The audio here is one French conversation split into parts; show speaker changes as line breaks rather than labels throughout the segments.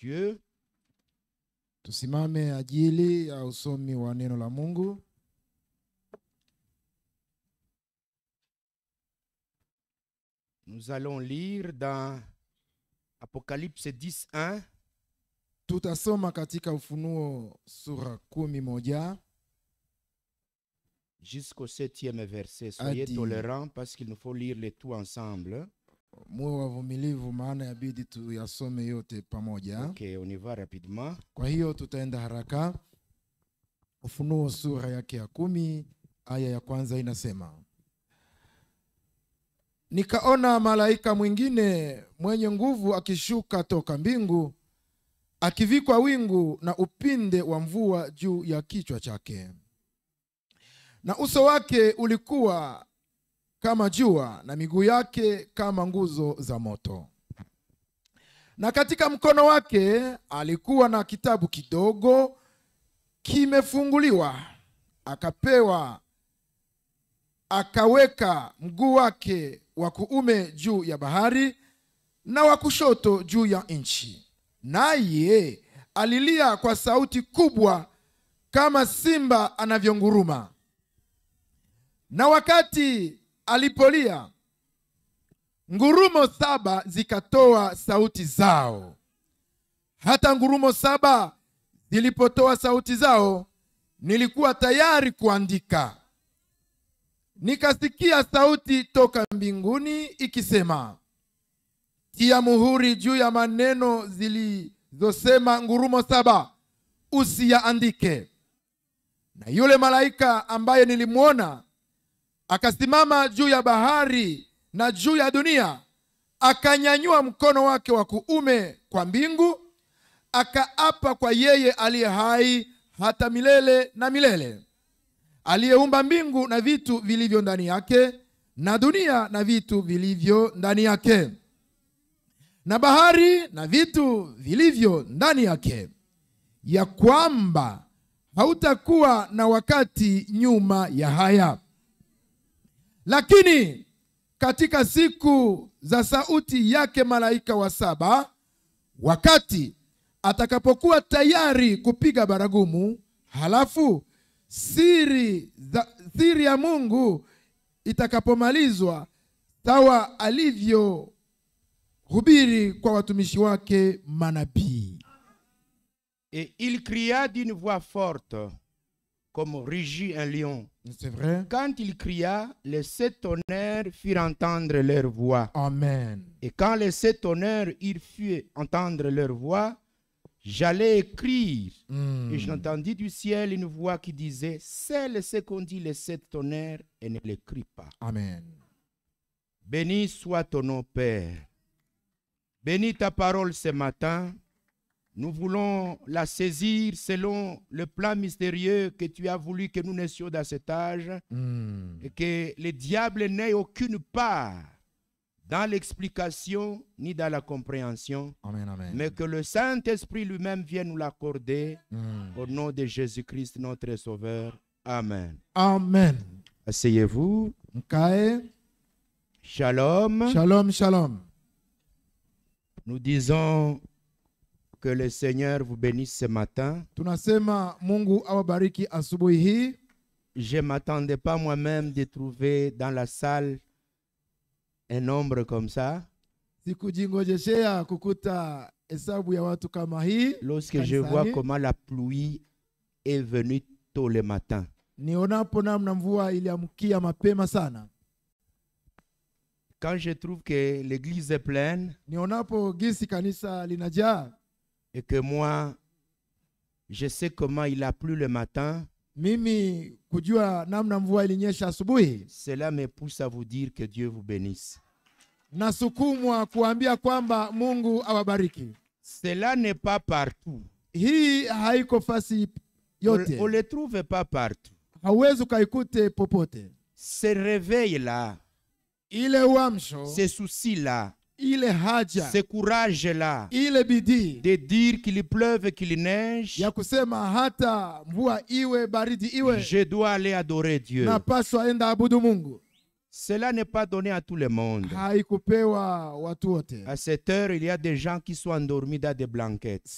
Dieu. Tusimame ajili ya usomi wa neno la Mungu. Nous allons lire dans Apocalypse 10:1. Tutasoma katika Ufunuo sura kumi moja jusqu'au septième verset. Soyez tolérants parce qu'il nous faut lire les tout ensemble. muwe wavumilivu, maana yabidi tuyasome yote pamoja. Okay, Kwa hiyo tutaenda haraka. Ufunuo sura yake ya kumi aya ya kwanza inasema Nikaona malaika mwingine mwenye nguvu akishuka toka mbingu akivikwa wingu na upinde wa mvua juu ya kichwa chake, na uso wake ulikuwa kama jua na miguu yake kama nguzo za moto. Na katika mkono wake alikuwa na kitabu kidogo kimefunguliwa, akapewa akaweka mguu wake wa kuume juu ya bahari na wa kushoto juu ya nchi, naye alilia kwa sauti kubwa kama simba anavyonguruma. Na wakati Alipolia, ngurumo saba zikatoa sauti zao. Hata ngurumo saba zilipotoa sauti zao, nilikuwa tayari kuandika. Nikasikia sauti toka mbinguni ikisema, tia muhuri juu ya maneno zilizosema ngurumo saba, usiyaandike. Na yule malaika ambaye nilimwona akasimama juu ya bahari na juu ya dunia, akanyanyua mkono wake wa kuume kwa mbingu, akaapa kwa yeye aliye hai hata milele na milele, aliyeumba mbingu na vitu vilivyo ndani yake, na dunia na vitu vilivyo ndani yake, na bahari na vitu vilivyo ndani yake, ya kwamba hautakuwa na wakati nyuma ya haya. Lakini katika siku za sauti yake malaika wa saba, wakati atakapokuwa tayari kupiga baragumu, halafu siri, za, siri ya Mungu itakapomalizwa sawa alivyohubiri kwa watumishi wake manabii. Et il cria d'une voix forte comme rugit un lion. C'est vrai. Quand il cria, les sept tonnerres firent entendre leur voix. Amen. Et quand les sept tonnerres firent entendre leur voix, j'allais écrire. Hmm. Et j'entendis du ciel une voix qui disait, c'est ce qu'on dit les sept tonnerres et ne l'écris pas. Amen. Béni soit ton nom, Père. Bénis ta parole ce matin. Nous voulons la saisir selon le plan mystérieux que tu as voulu que nous naissions dans cet âge hmm. et que le diable n'ait aucune part dans l'explication ni dans la compréhension, amen, amen. mais que le Saint-Esprit lui-même vienne nous l'accorder hmm. au nom de Jésus-Christ notre Sauveur. Amen. Amen. Asseyez-vous. Okay. Shalom. Shalom, shalom. Nous disons que le Seigneur vous bénisse ce matin. je ne Je m'attendais pas moi-même de trouver dans la salle un nombre comme ça. Lorsque je vois comment la pluie est venue tôt le matin. Quand je trouve que l'église est pleine. gisi kanisa linajaa et que moi, je sais comment il a plu le matin. Mimi kujua namna mvua ilinyesha asubuhi. Cela me pousse à vous dire que Dieu vous bénisse. Nasukumwa kuambia kwamba Mungu awabariki. Cela n'est pas partout. Hii haiko fasi yote. On, le trouve pas partout. Hauwezi kaikute popote. Se réveille là. Ile uamsho. Se soucis là ce courage là de dire qu'il pleuve et qu'il neige je dois aller adorer Dieu cela n'est pas donné à tout le monde. À cette heure, il y a des gens qui sont endormis dans des blanquettes.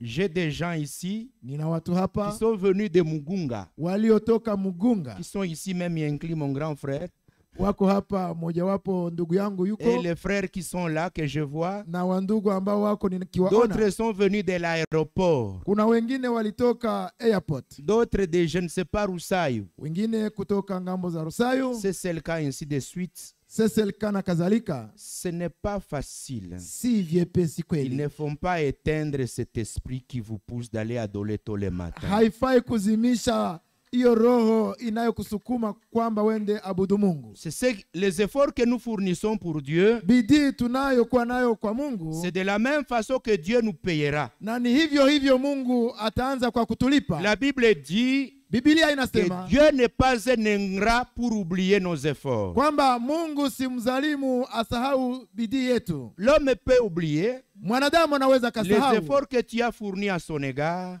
J'ai des gens ici. Qui sont venus de Mugunga. Qui sont ici même inclus, mon grand frère wako hapa mojawapo ndugu yangu yuko et les frères qui sont là que je vois na wandugu ambao wako nikiwaona d'autres sont venus de l'aéroport kuna wengine walitoka airport d'autres de je ne sais pas Rusayo wengine kutoka ngambo za Rusayo c'est le cas ainsi de suite seselka na kazalika ce n'est pas facile si vyepesi kweli ils ne font pas éteindre cet esprit qui vous pousse d'aller adoler tôt le matin haifai kuzimisha hiyo roho inayokusukuma kwamba wende abudu mungu c'est les efforts que nous fournissons pour dieu bidii tunayokuwa nayo kwa mungu c'est de la même façon que dieu nous payera na ni hivyo hivyo mungu ataanza kwa kutulipa la bible dit biblia inasema dieu n'est pas un ingrat pour oublier nos efforts kwamba mungu si mzalimu asahau bidii yetu l'homme peut oublier mwanadamu anaweza kasahau les efforts que tu as fournis à son égard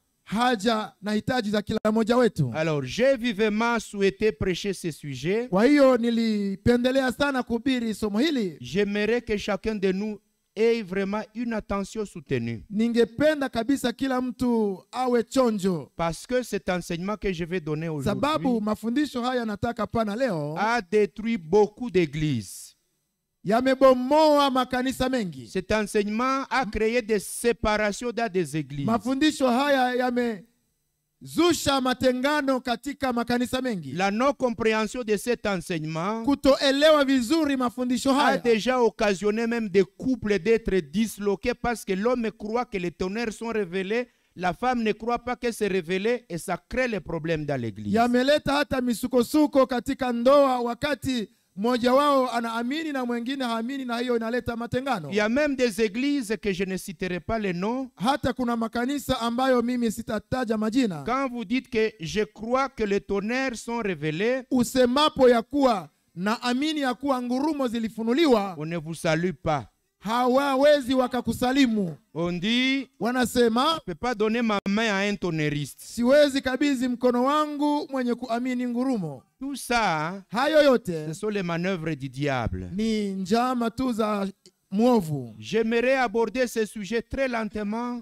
Alors, j'ai vivement souhaité prêcher ce sujet. J'aimerais que chacun de nous ait vraiment une attention soutenue. Parce que cet enseignement que je vais donner aujourd'hui a détruit beaucoup d'églises. Cet enseignement a créé des séparations dans des églises. La non compréhension de cet enseignement a déjà occasionné même des couples d'être disloqués parce que l'homme croit que les tonnerres sont révélés la femme ne croit pas que c'est révélé et ça crée les problèmes dans l'église. Yameleta wakati mmoja wao anaamini na mwingine haamini, na hiyo inaleta matengano. Il y même des églises que je ne citerai pas les noms. Hata kuna makanisa ambayo mimi sitataja majina. Quand vous dites que je crois que les tonnerres sont révélés, usemapo ya kuwa naamini ya kuwa ngurumo zilifunuliwa, on ne vous salue pas hawawezi wakakusalimu. ondi dit, wanasema peux pas donner ma main à un tonneriste. Siwezi kabidhi mkono wangu mwenye kuamini ngurumo. Tout ça, hayo yote ce sont les manœuvres du diable. Ni njama tu za mwovu. J'aimerais aborder ce sujet très lentement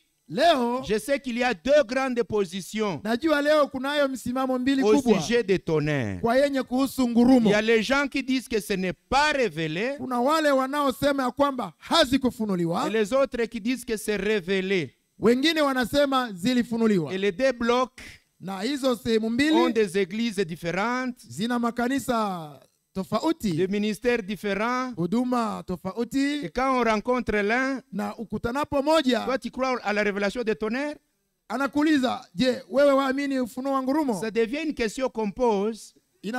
je sais qu'il y a deux grandes positions au sujet des tonnerres. Il y a les gens qui disent que ce n'est pas révélé. Et les autres qui disent que c'est révélé. Et les deux blocs na ont des églises différentes de ministères différents. Et quand on rencontre l'un, toi tu crois à la révélation de tonnerres Ça devient une question qu'on pose. Et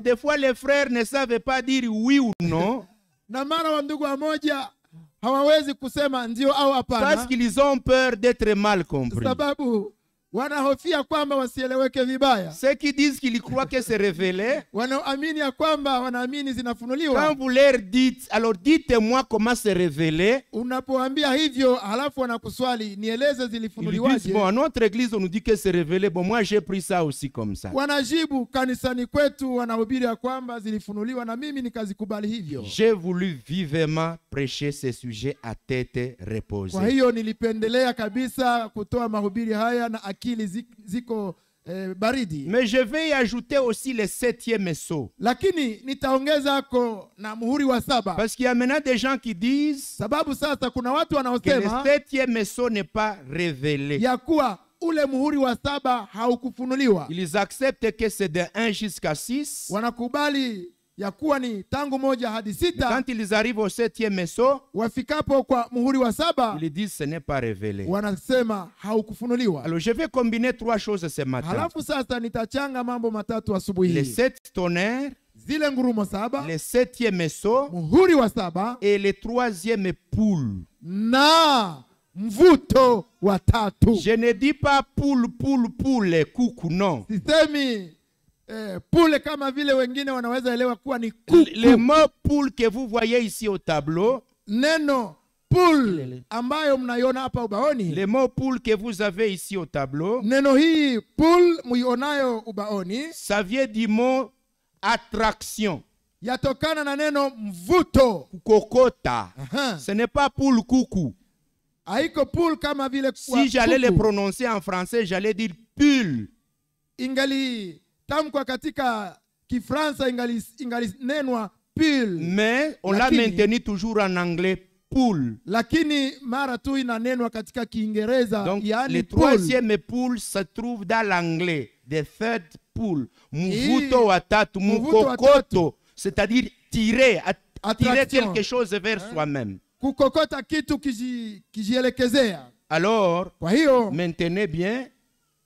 des fois les frères ne savent pas dire oui ou non. Parce qu'ils ont peur d'être mal compris. wanahofia kwamba wasieleweke vibaya. Ceux qui disent qu'ils croient que c'est révélé, wanaamini ya kwamba wanaamini zinafunuliwa. Quand vous leur dites, alors dites-moi comment c'est révélé, unapoambia hivyo halafu wanakuswali nieleze zilifunuliwaje. Bon, notre église on nous dit que c'est révélé. Bon, moi j'ai pris ça aussi comme ça. Wanajibu kanisani kwetu wanahubiri ya kwamba zilifunuliwa na mimi nikazikubali hivyo. J'ai voulu vivement prêcher ce sujet à tête reposée. Kwa hiyo nilipendelea kabisa kutoa mahubiri haya na akili Euh, Mais je vais y ajouter aussi le septième sceau. Parce qu'il y a maintenant des gens qui disent que le septième sceau n'est pas révélé. Yakua, ule muhuri wa saba haukufunuliwa. Ils acceptent que c'est de 1 jusqu'à 6. ya kuwa ni tangu moja hadi sita. Quand ils arrivent au septième sceau, wafikapo kwa muhuri wa saba, ils disent ce n'est pas révélé. Wanasema haukufunuliwa. Alors je vais combiner trois choses ce matin. Halafu sasa nitachanga mambo matatu asubuhi Les sept tonnerres, zile ngurumo saba, le septième sceau, muhuri wa saba, et le troisième poule. Na mvuto wa tatu. Je ne dis pas poule poule poule kuku non. Sisemi Eh, poule kama vile wengine wanaweza elewa kuwa ni kuku. Le mot poule que vous voyez ici au tableau, neno poule ambayo mnaiona hapa ubaoni, le mot poule que vous avez ici au tableau, neno hii poule muionayo ubaoni, ça vient du mot attraction. Yatokana na neno mvuto, kukokota. Uh -huh. Ce n'est pas poule kuku. Haiko poule kama vile Si j'allais le prononcer en français, j'allais dire pull. Ingali tamkwa katika Kifransa ingalinenwa pile, mais on l'a maintenu toujours en anglais pool. Lakini mara tu inanenwa katika Kiingereza Donc yani le troisième pool se trouve dans l'anglais, the third pool, mvuto wa tatu, mkokoto, c'est-à-dire tirer, tirer quelque chose vers hein? soi-même. Kukokota kitu kijielekezea. Alors, maintenez bien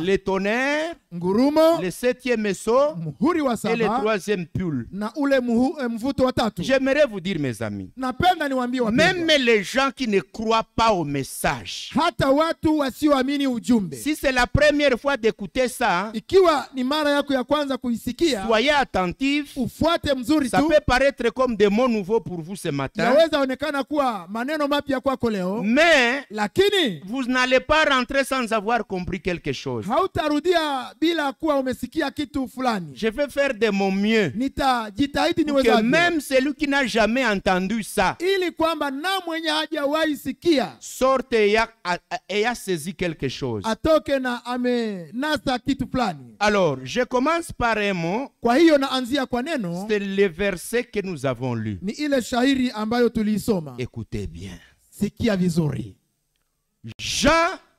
les tonnerres, le septième essor et le troisième pull. Eh, J'aimerais vous dire mes amis. Même les gens qui ne croient pas au message. Si c'est la première fois d'écouter ça. Hein, soyez attentifs. ça peut paraître comme des mots nouveaux pour vous ce matin. Mais vous n'allez pas rentrer sans avoir compris quelque chose. Je vais faire de mon mieux. que même celui qui n'a jamais entendu ça sorte et a, et saisi quelque chose. Alors, je commence par un mot. C'est le verset que nous avons lu. Écoutez bien. Jean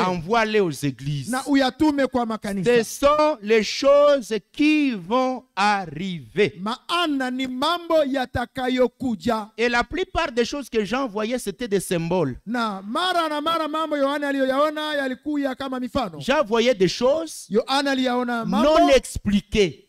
envoie-les aux églises. Ce sont les choses qui vont arriver. Et la plupart des choses que j'envoyais, c'était des symboles. J'envoyais des choses non expliquées.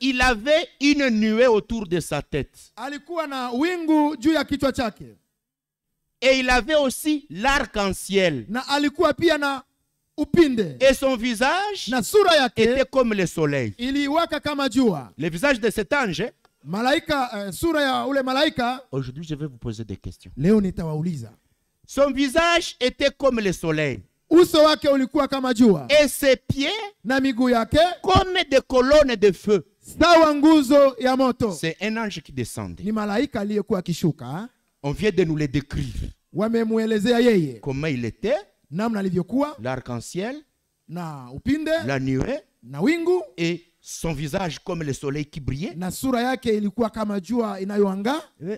Il avait une nuée autour de sa tête. Et il avait aussi l'arc-en-ciel. Et son visage était comme le soleil. Le visage de cet ange. Euh, aujourd'hui, je vais vous poser des questions. Son visage était comme le soleil et ses pieds comme des colonnes de feu c'est un ange qui descendait ah? on vient de nous le décrire comment il était l'arc-en-ciel la nuée et son visage comme le soleil qui brillait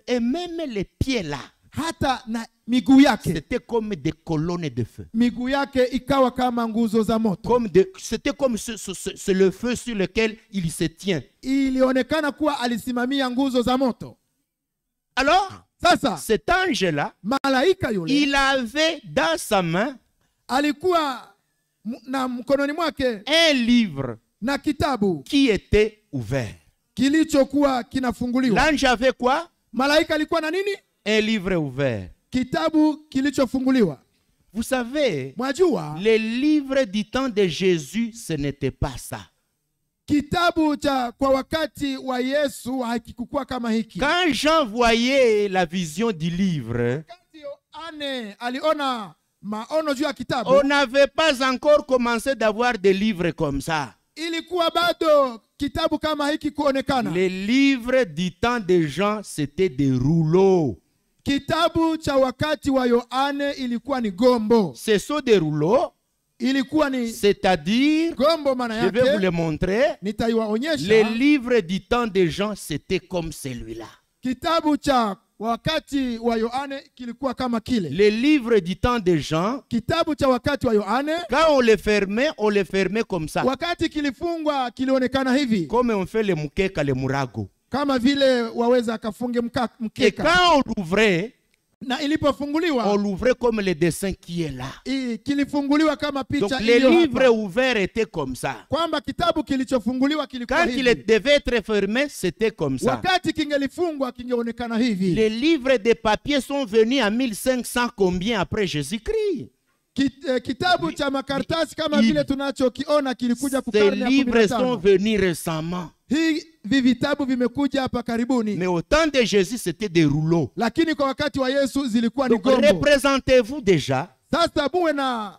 et même les pieds là hata na miguu yake c'était comme des colonnes de feu miguu yake ikawa kama nguzo za moto comme de c'était comme ce, ce, ce, le feu sur lequel il se tient ilionekana kuwa alisimamia nguzo za moto alors sasa cet ange là malaika yule il avait dans sa main alikuwa na mkononi mwake un livre na kitabu qui était ouvert kilichokuwa kinafunguliwa l'ange avait quoi malaika alikuwa na nini un livre ouvert. Kitabu Vous savez, les livres du temps de Jésus, ce n'était pas ça. Quand Jean voyait la vision du livre, On n'avait pas encore commencé d'avoir des livres comme ça. Les livres du temps de Jean, c'était des rouleaux. Kitabu cha wakati wa Yohane ilikuwa ni gombo. Ce sont des Ilikuwa ni c'est-à-dire gombo maana yake. Je vais vous le montrer. Nitaiwaonyesha. Les livres du temps des gens c'était comme celui-là. Kitabu cha wakati wa Yohane kilikuwa kama kile. Les livres du temps des gens. Kitabu cha wakati wa Yohane. Quand on le fermait, on le fermait comme ça. Wakati kilifungwa kilionekana hivi. Comme on fait le mukeka le murago. Kama vile waweza akafunge mkeka. quand on Na on ilipofunguliwa l'ouvrait comme le dessin qui est là. i- kilifunguliwa kama Donc picha le livre ouvert était comme ça. kwamba kitabu kilichofunguliwa kilikuwa Quand il hivi. devait être fermé, c'était comme ça. wakati kingelifungwa kingeonekana hivi. Les livres de papier sont venus en 1500 combien après Jésus-Christ eh, Kitabu cha makaratasi kama Hii- vile tunachokiona kilikuja Ces kukarne ya livres sont venus récemment vivitabu vimekuja hapa karibuni. Mais au temps de Jésus c'était des rouleaux. Lakini kwa wakati wa Yesu zilikuwa ni gombo. representez vous déjà. Sasa muwe na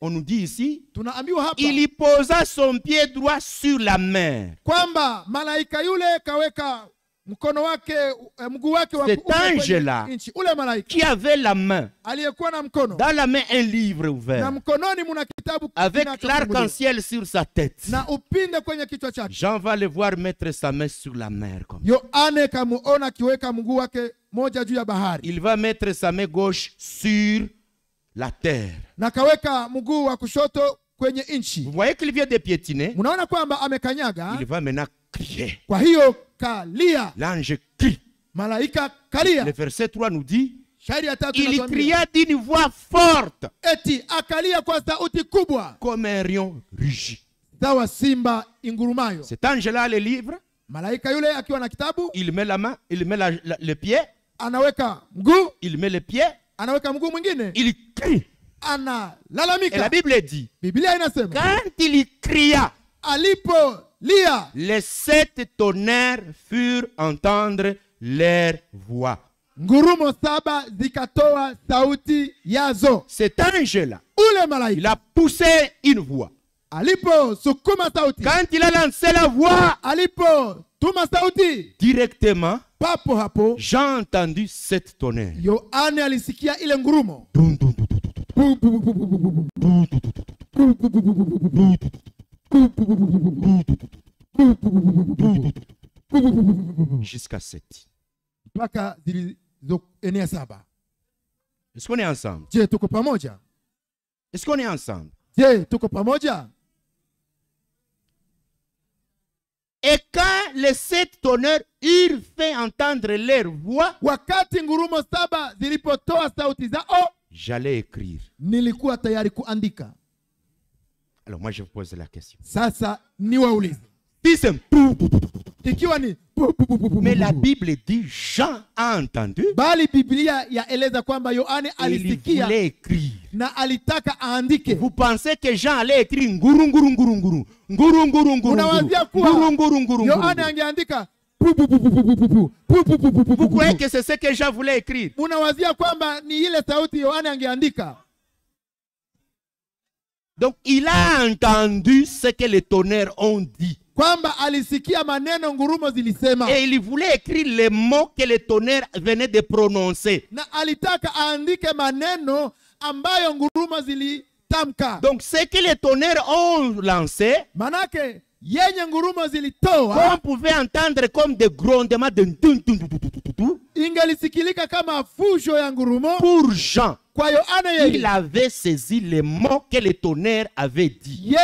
on nous dit ici, il y posa son pied droit sur la mer. Eh, cet ange là qui avait la main dans la main un livre ouvert avec l'arc-en-ciel sur sa tête Jean va le voir mettre sa main sur la mer il va mettre sa main gauche sur la terre. Nakaweka mguu wa kushoto kwenye inchi. Vous voyez qu'il vient de piétiner? Munaona kwamba amekanyaga. Il va maintenant crier. Kwa hiyo kalia. L'ange crie. Malaika kalia. Le verset 3 nous dit il cria d'une voix forte eti akalia kwa sauti kubwa comme un lion rugi sawa simba ingurumayo cet ange là le livre malaika yule akiwa na kitabu il met la main il met la, la, le pied anaweka mguu il met le pied anaweka mguu mwingine il crie analalamika la bible dit biblia inasema quand il cria lia, les sept tonnerres furent entendre leur voix ngurumo saba zikatoa sauti yazo cet ange là ule malaika il a poussé une voix alipo sukuma Tauti. quand il a lancé la voix alipo tuma sauti directement Papo hapo j'ai entendu cette tonnerre. Yohane alisikia ile ngurumo. Jusqu'à 7. Mpaka zilizoenea saba. Est-ce qu'on est ensemble? Je, tuko pamoja. Est-ce qu'on est ensemble? Je, tuko pamoja. Et quand les sept tonneurs eurent fait entendre leur voix, wakati ngurumo saba zilipotoa sauti zao, j'allais écrire. Nilikuwa tayari kuandika. Alors moi je vous pose la question. Sasa niwaulize. Ikiwa ni mais la Bible dit Jean a entendu. Bali Biblia écrire. Vous pensez que Jean allait écrire vous croyez que c'est ce que Jean voulait écrire? Donc il a entendu ce que les tonnerres ont dit. Et il voulait écrire les mots que les tonnerres venaient de prononcer. Donc ce que les tonnerres ont lancé, on pouvait entendre comme des grondements de pour Jean il avait saisi les mots que le tonnerre avait dit.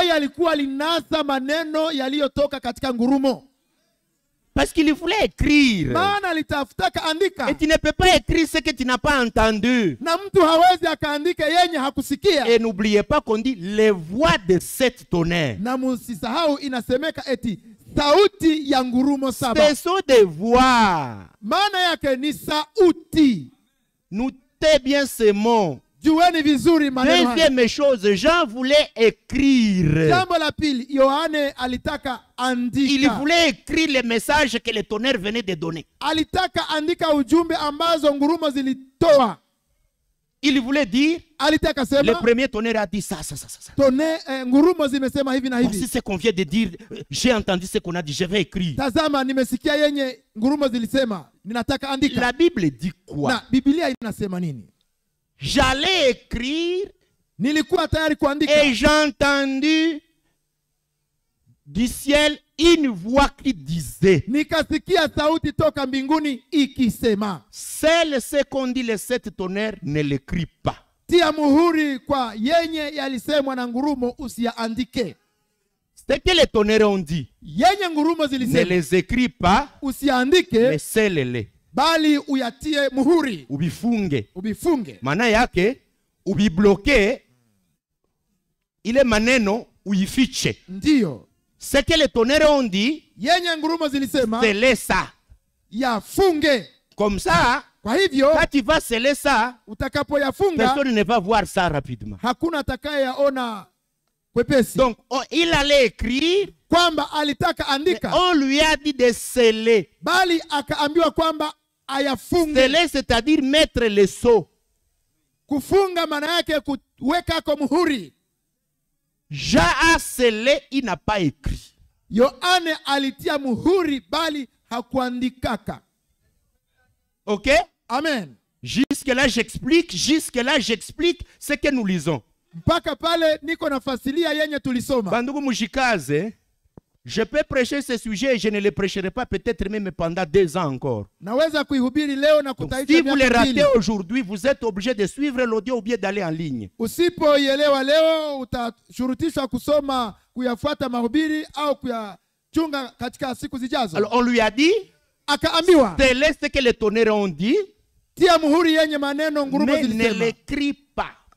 Parce qu'il voulait écrire. Et tu ne peux pas écrire ce que tu n'as pas entendu. Et n'oubliez pas qu'on dit les voix de cette tonnerre. C'est des voix. Écoutez bien ce mot. Jueni vizuri maneno. Deuxième chose, Jean voulait écrire. Jambo pile Yohane alitaka andika. Il voulait écrire les messages que le tonnerre venait de donner. Alitaka andika ujumbe ambazo ngurumo zilitoa il voulait dire alitaka sema le premier tonnerre a dit ça ça ça ça Tonner, eh, ngurumo zimesema hivi na hivi si c'est convenu de dire euh, j'ai entendu ce qu'on a dit je vais écrire tazama nimesikia yenye ngurumo zilisema ninataka andika la bible dit quoi na biblia sema nini j'allais écrire nilikuwa tayari kuandika et j'ai entendu du ciel Hii une voix qui disait, nikasikia sauti toka mbinguni ikisema, celle ce qu'on dit les sept tonnerres ne l'écrit pas. Tia muhuri kwa yenye yalisemwa na ngurumo, usiyaandike. Ce que le tonnerres ont dit, yenye ngurumo zilisema, ne les écrit pas, usiandike mais le. bali uyatie muhuri, ubifunge, ubifunge. Maana yake ubibloke, ile maneno uifiche, ndiyo Ce que les tonnerres ont dit, yenye ngurumo zilisema, c'est laissa. Yafunge. Comme ça, kwa hivyo kati va selesa utakapoyafunga personne ne va voir ça rapidement hakuna atakayeyaona kwepesi donc on, il allait écrire kwamba alitaka andika Mais on lui a dit de seler bali akaambiwa kwamba ayafunge seler c'est-à-dire mettre le sceau kufunga maana yake kuweka ko muhuri J'a scellé, il n'a pas écrit. Yohane alitia muhuri bali hakuandikaka. OK Amen. Jusque là j'explique, jusque là j'explique ce que nous lisons. Mpaka pale niko nafasilia yenye tulisoma. Bandugu mujikaze. Je peux prêcher ce sujet et je ne le prêcherai pas peut-être même pendant deux ans encore. Si vous le ratez aujourd'hui, vous êtes obligé de suivre l'audio ou bien d'aller en ligne. Alors on lui a dit C'est ce que les tonnerres ont dit. ne l'écrit pas.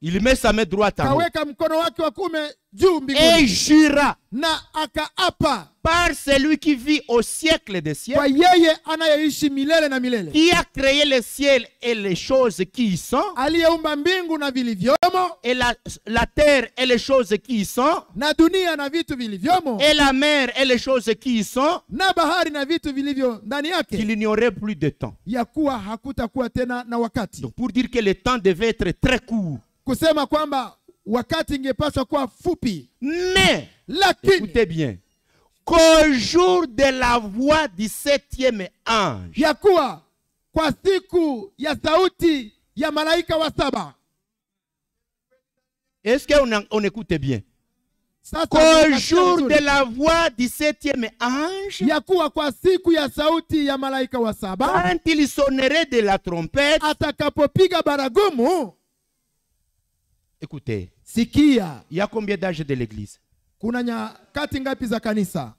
Il met sa main droite en haut. Et jura par celui qui vit au siècle des siècles, qui a créé le ciel et les choses qui y sont, et la, terre et les choses qui y sont, et la mer et les choses qui y sont, qu'il n'y aurait plus de temps. Donc pour dire que le temps devait être très court kusema kwamba wakati ingepaswa kuwa fupi mais lakini écoutez bien qu'au jour de la voix du septième ange ya kuwa kwa siku ya sauti ya malaika wa saba est-ce que on écoute bien qu'au jour de la voix du septième ange, quand il sonnerait de la trompette, Écoutez. Sikia. Il y a combien d'âges de l'église? Kuna katinga ngapi za kanisa?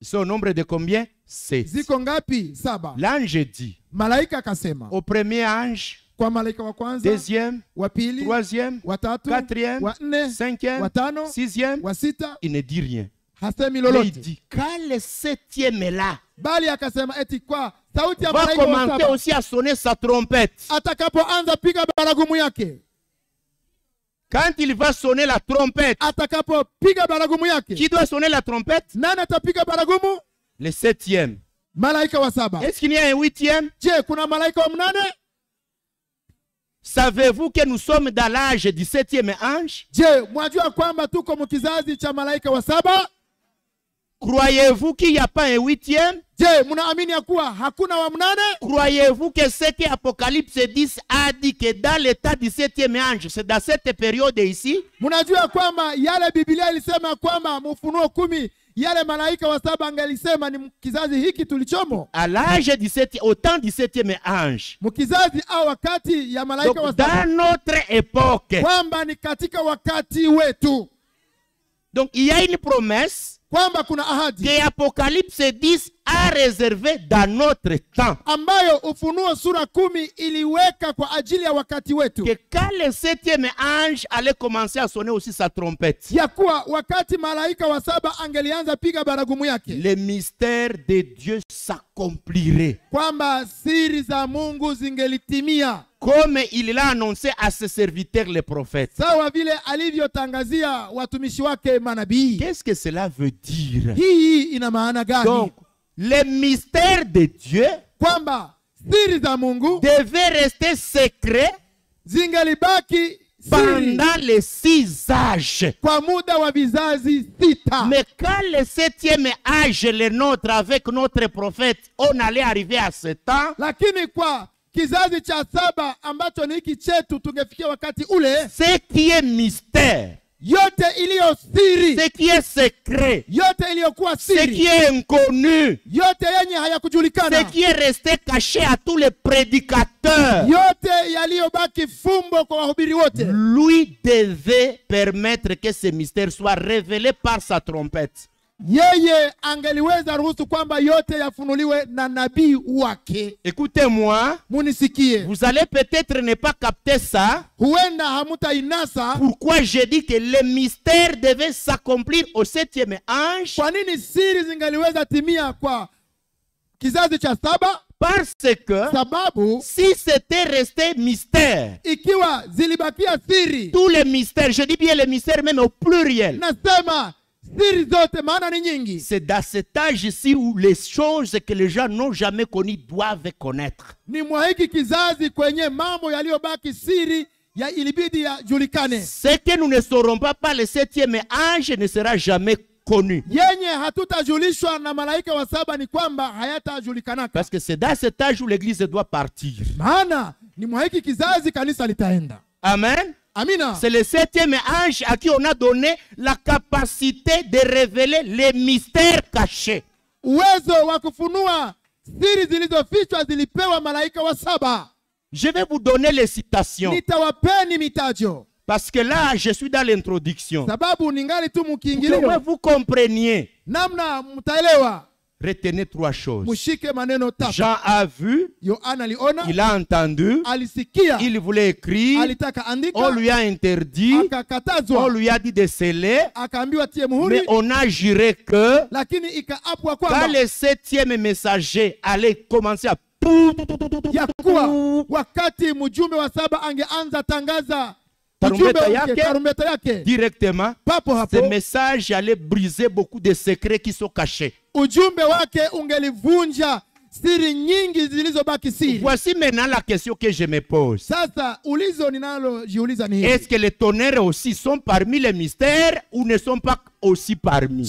so nombre de combien? Sept. Zikongapi ngapi? Saba. L'ange dit. Malaika kasema. Au premier ange. kwa malaika wa kwanza deuxième wa pili troisième wa tatu quatrième wa nne cinquième wa tano sixième wa sita il ne dit rien hasemi lolote il dit quand le septième est là bali akasema eti kwa sauti ya malaika wa saba va commenter aussi à sonner sa trompette anza piga baragumu yake quand il va sonner la trompette, qui doit sonner la trompette Le septième. Est-ce qu'il y a un huitième Savez-vous que nous sommes dans l'âge du septième ange Croyez-vous qu'il n'y a pas un huitième Je, mnaamini ya kuwa hakuna wa mnane? Croyez-vous que ce que Apocalypse 10 a dit que dans l'état du septième ange, c'est dans cette période ici? Mnajua kwamba yale Biblia ilisema kwamba mufunuo kumi yale malaika wa saba angalisema ni kizazi hiki tulichomo, à l'âge du septi, au temps du septième ange. mukizazi au wakati ya malaika wa saba, dans notre époque, kwamba ni katika wakati wetu. donc il y a une promesse kwamba kuna ahadi que apocalypse 10 a reserve dans notre temps ambayo ufunuo sura kumi iliweka kwa ajili ya wakati wetu que quand le septième ange allait commencer à sonner aussi sa trompette ya kuwa wakati malaika wa saba angelianza piga baragumu yake le mystère de dieu s'accomplirait kwamba siri za mungu zingelitimia comme il l'a annoncé à ses serviteurs les prophètes. Qu'est-ce que cela veut dire? Donc, les mystères de Dieu devaient rester secrets pendant les six âges. Mais quand le septième âge, le nôtre, avec notre prophète, on allait arriver à ce temps kizazi cha saba ambacho ni hiki chetu tungefikia wakati ule ce qui est mystère yote iliyo siri ce qui est secret yote iliyokuwa siri ce qui est inconnu yote yenye hayakujulikana ce qui est resté caché à tous les prédicateurs yote yaliyobaki fumbo kwa wahubiri wote lui devait permettre que ce mystère soit révélé par sa trompette Yeye angeliweza ruhusu kwamba yote yafunuliwe na nabii wake. Écoutez-moi. Munisikie. Vous allez peut-être ne pas capter ça. Huenda hamutainasa. Pourquoi j'ai dit que les mystères devaient s'accomplir au septième ange? Kwa nini siri zingaliweza timia kwa kizazi cha saba? Parce que Sababu, si c'était resté mystère, ikiwa zilibakia siri, tous les mystères, je dis bien les mystères même au pluriel, nasema c'est dans cet âge-ci où les choses que les gens n'ont jamais connues doivent connaître. Ce que nous ne saurons pas par le septième âge ne sera jamais connu. Parce que c'est dans cet âge où l'église doit partir. Amen. C'est le septième ange à qui on a donné la capacité de révéler les mystères cachés. Je vais vous donner les citations. Parce que là, je suis dans l'introduction. Pour que vous compreniez. Retenez trois choses. Jean a vu, il a entendu, il voulait écrire, on lui a interdit, on lui a dit de sceller, mais on a juré que quand le septième messager allait commencer à directement messages ce message allait briser beaucoup de secrets qui sont cachés. Voici maintenant la question que je me pose. Est-ce que les tonnerres aussi sont parmi les mystères ou ne sont pas aussi parmi?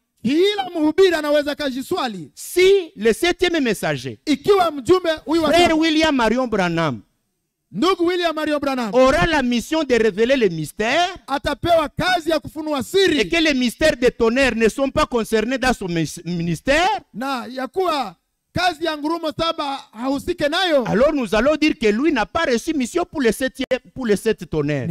Si le septième messager, frère William Marion Branham, aura la mission de révéler les mystères et que les mystères des tonnerres ne sont pas concernés dans son ministère alors nous allons dire que lui n'a pas reçu mission pour les sept, pour tonnerres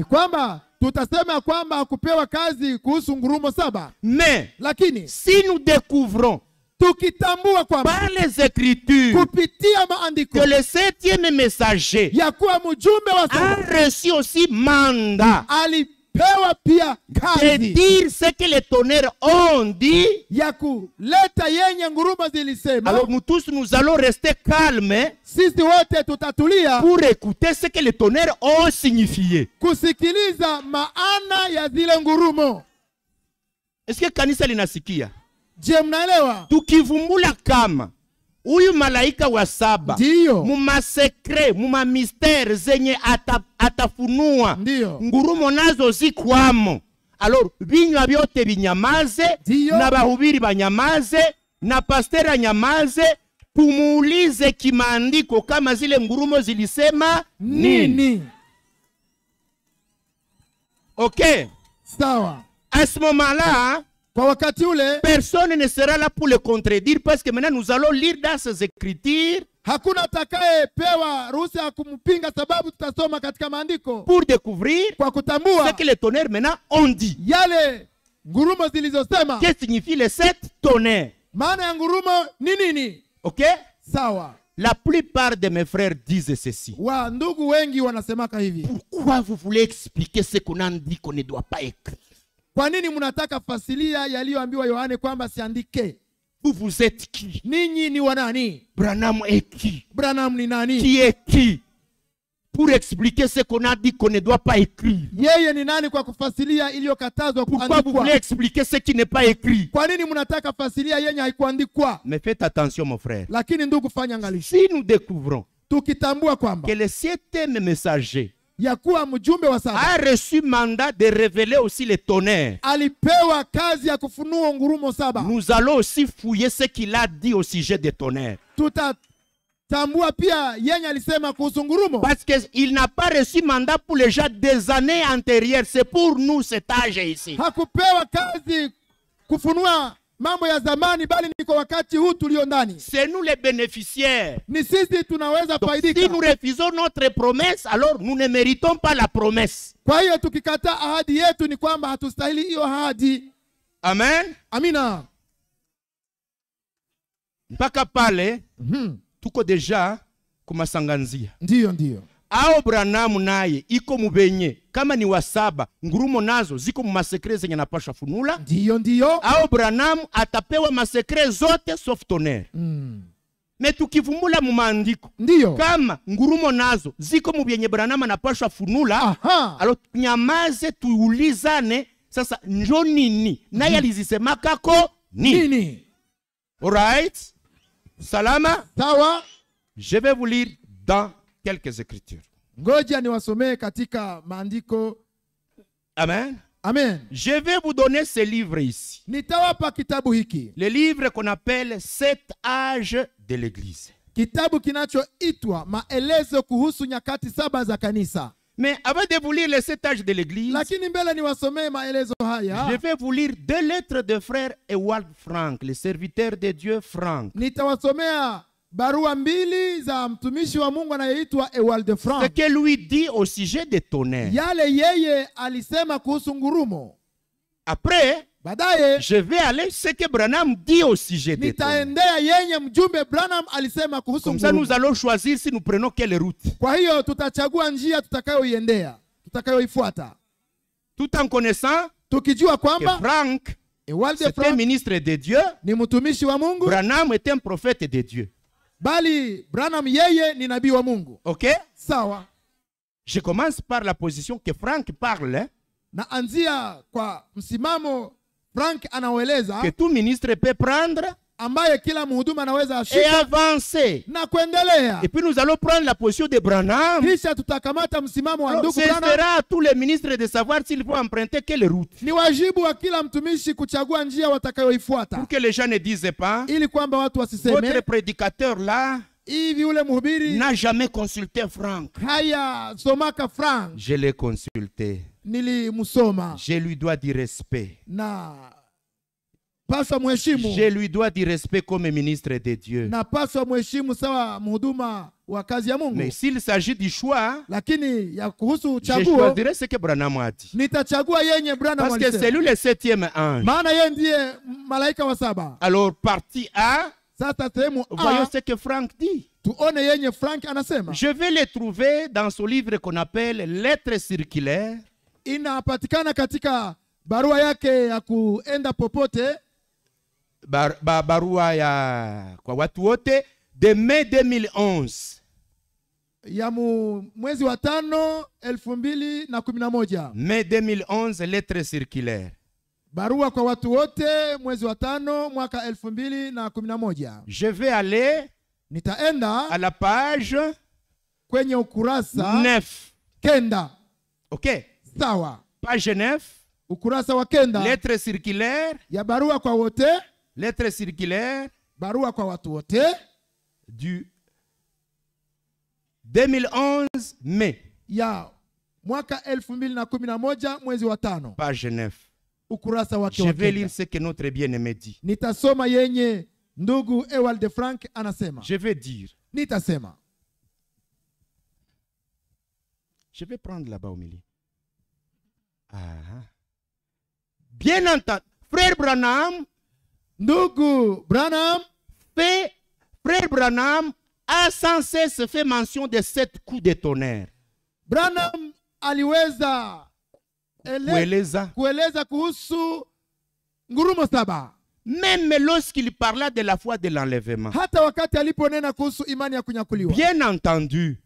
tutasema kwamba hakupewa kazi kuhusu ngurumo saba mais lakini si nous découvrons tukitambua kwamba par les écritures kupitia maandiko que le septième messager ya kuwa mjumbe wa saba a reçu aussi manda Alipewa pia kazi de dire ce ya kuleta yenye nguruma zilisema. nous tous allons rester calmes, sisi wote tutatulia, pour écouter ce que les tonnerres ont signifié, kusikiliza maana ya zile ngurumo. Est-ce que kanisa linasikia? Je, mnaelewa? Tukivumbula kama huyu malaika wa saba ndio mumasekre mumamistere zenye ata, atafunua ndio ngurumo nazo zikwamo alor vinywa vyote vinyamaze Dio. na bahubiri banyamaze na pastera anyamaze tumuulize kimaandiko kama zile ngurumo zilisema nini, nini? okay sawa asimomala Personne ne sera là pour le contredire parce que maintenant nous allons lire dans ces écritures. Hakuna atakayepewa ruhusa ya kumpinga sababu tutasoma katika maandiko. Pour découvrir kwa kutambua ce que les tonnerres maintenant ont dit. Yale ngurumo zilizosema. Que signifie les sept tonnerres? Maana ya ngurumo ni nini? OK? Sawa. La plupart de mes frères disent ceci. Wa ndugu wengi wanasemaka hivi. Pourquoi vous voulez expliquer ce qu'on a dit qu'on ne doit pas écrire? Kwa nini mnataka fasilia yaliyoambiwa Yohane kwamba siandike? Vous vous êtes qui? Ninyi ni wanani? Branham est qui? Branham ni nani? Qui est qui? Pour expliquer ce qu'on a dit qu'on ne doit pas écrire. Yeye ni nani kwa kufasilia iliyokatazwa kuandikwa? Pourquoi vous voulez expliquer ce qui n'est pas écrit? Kwa nini mnataka fasilia yenye haikuandikwa? Mais faites attention mon frère. Lakini ndugu, fanya angalisho. Si nous découvrons tukitambua kwamba que le septième messager a reçu mandat de révéler aussi les tonnerres. Nous allons aussi fouiller ce qu'il a dit au sujet des tonnerres. Parce qu'il n'a pas reçu mandat pour les gens des années antérieures. C'est pour nous cet âge ici mambo ya zamani bali ni kwa wakati huu tulio ndani. C'est nous les bénéficiaires. Ni sisi tunaweza faidika. Si nous refusons notre promesse, alors nous ne méritons pas la promesse. Kwa hiyo tukikataa ahadi yetu ni kwamba hatustahili hiyo ahadi. Amen. Amina. Mpaka pale mm -hmm. tuko deja kumasanganzia. Ndiyo, ndiyo. au Branamu naye iko mubenye kama ni wasaba ngurumo nazo ziko mumasekre zenye napasha funula ndio ndio au Branamu atapewa masekre zote sauf tonere mm. Me tukivumbula mumaandiko ndio kama ngurumo nazo ziko mubyenye Branamu anapashwa funula alo tunyamaze tuulizane sasa njo nini naye mhm. alizisemakako nini, nini? Alright. Salama Tawa. Je vais vous lire dans quelques écritures. Amen. Amen. Je vais vous donner ce livre ici. kitabu Le livre qu'on appelle Sept âges de l'Église. Mais avant de vous lire les sept âges de l'Église, je vais vous lire deux lettres de frère Ewald Frank, le serviteur de Dieu Frank. barua mbili za mtumishi wa Mungu anayeitwa Ewald Frank. Ce que lui dit au sujet des tonnerres. Yale yeye alisema kuhusu ngurumo. Après, baadaye je vais aller ce que Branham dit au sujet des nitaendea yenye mjumbe Branham alisema kuhusu ngurumo. nous allons choisir si nous prenons quelle route. Kwa hiyo tutachagua njia tutakayoiendea, tutakayoifuata. Tout en connaissant tukijua kwamba Frank Ewald Frank ministre de Dieu, ni mtumishi wa Mungu. Branham était un prophète de Dieu. Bali Branham yeye ni nabii wa Mungu. OK? Sawa. Je commence par la position que Frank parle. Hein. Na anzia kwa msimamo Frank anaweleza Que tout ministre peut prendre et avancer. Et puis nous allons prendre la position de Branham. C'est sera à tous les ministres de savoir s'ils vont emprunter quelle route. Pour que les gens ne disent pas, votre prédicateur là, n'a jamais consulté Franck. Je l'ai consulté. Je lui dois du respect. Non. Je lui dois du respect comme ministre de Dieu. Mais s'il s'agit du choix, je choisirai ce que Branham a dit. Parce que c'est lui le septième ange. Alors, partie A, voyons ce que Franck dit. Je vais le trouver dans ce livre qu'on appelle Lettres circulaires bar, bar, barua ya kwa watu wote de mai 2011 ya mu, mwezi wa tano elfu mbili na kumi na moja 2011 lettre circulaire barua kwa watu wote mwezi wa tano mwaka elfu mbili na kumi moja je vais aller nitaenda à la page kwenye ukurasa nef. kenda ok sawa page 9 ukurasa wa kenda lettre circulaire ya barua kwa wote lettre circulaire barua kwa watu wote du 2011 mai ya mwaka 2011 mwezi wa tano page 9 je vais lire ce que notre bien-aimé dit nitasoma yenye ndugu Ewald Frank anasema je vais dire nitasema je vais prendre là-bas au milieu ah. bien entendu frère Branham Ndugu Branham, fait, frère Branham a sans cesse fait mention de sept coups de tonnerre. Branham aliweza kueleza, kueleza kuhusu ngurumo saba même lorsqu'il parla de la foi de l'enlèvement. Hata wakati aliponena kuhusu imani ya kunyakuliwa. Bien entendu.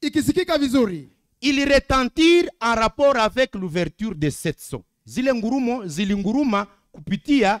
Ikisikika vizuri. Il retentir en rapport avec l'ouverture de sept sons. Zile ngurumo zilinguruma kupitia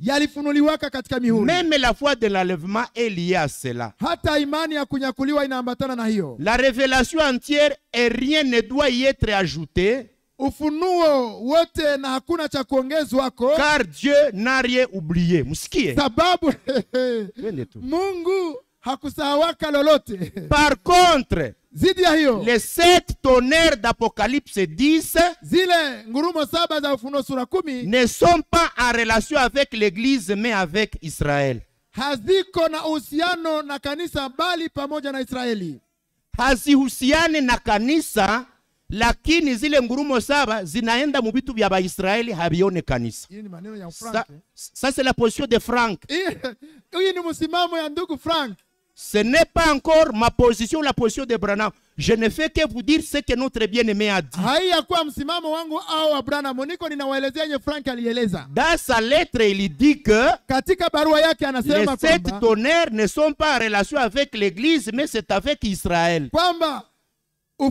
yalifunuliwaka katika mihuri. Meme la foi de l'enlèvement est liée à cela. Hata imani ya kunyakuliwa inaambatana na hiyo. La révélation entière et rien ne doit y être ajouté. Ufunuo wote na hakuna cha kuongezwako. Car Dieu n'a rien oublié. Msikie. Sababu Mungu hakusahawaka lolote. Par contre, zidi ya hiyo, les sept tonnerres d'Apocalypse 10 zile ngurumo saba za Ufunuo sura kumi ne sont pas en relation avec l'Église mais avec Israël, haziko na uhusiano na kanisa bali pamoja na Israeli, hazihusiane na kanisa lakini zile ngurumo saba zinaenda mu vitu vya Baisraeli havione kanisa. Sa, eh? sa c'est la position de Frank. Huyu ni msimamo ya ndugu Frank. Ce n'est pas encore ma position, la position de Branham. Je ne fais que vous dire ce que notre bien-aimé a dit. Dans sa lettre, il dit que les sept tonnerres ne sont pas en relation avec l'Église, mais c'est avec Israël. Au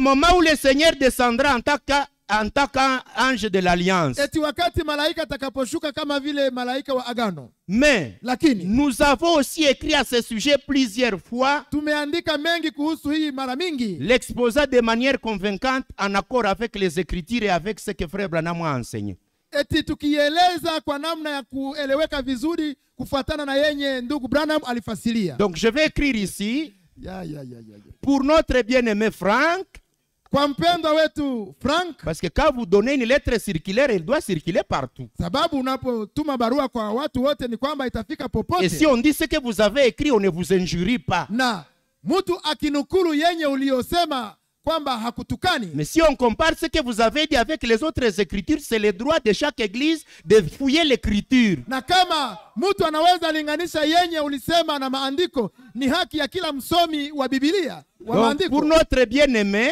moment où le Seigneur descendra en tant que en tant qu'ange de l'alliance. Mais nous avons aussi écrit à ce sujet plusieurs fois. l'exposant de manière convaincante en accord avec les écritures et avec ce que frère Branham a enseigné. Donc je vais écrire ici. Pour notre bien-aimé Franck. kwa mpendwa wetu Frank, parce que quand vous donnez une lettre circulaire, elle doit circuler partout. Sababu unapotuma barua kwa watu wote ni kwamba itafika popote. Et si on dit ce que vous avez écrit, on ne vous injurie pas. Na mtu akinukulu yenye uliyosema Mais si on compare ce que vous avez dit avec les autres écritures, c'est le droit de chaque église de fouiller l'écriture. pour notre bien-aimé,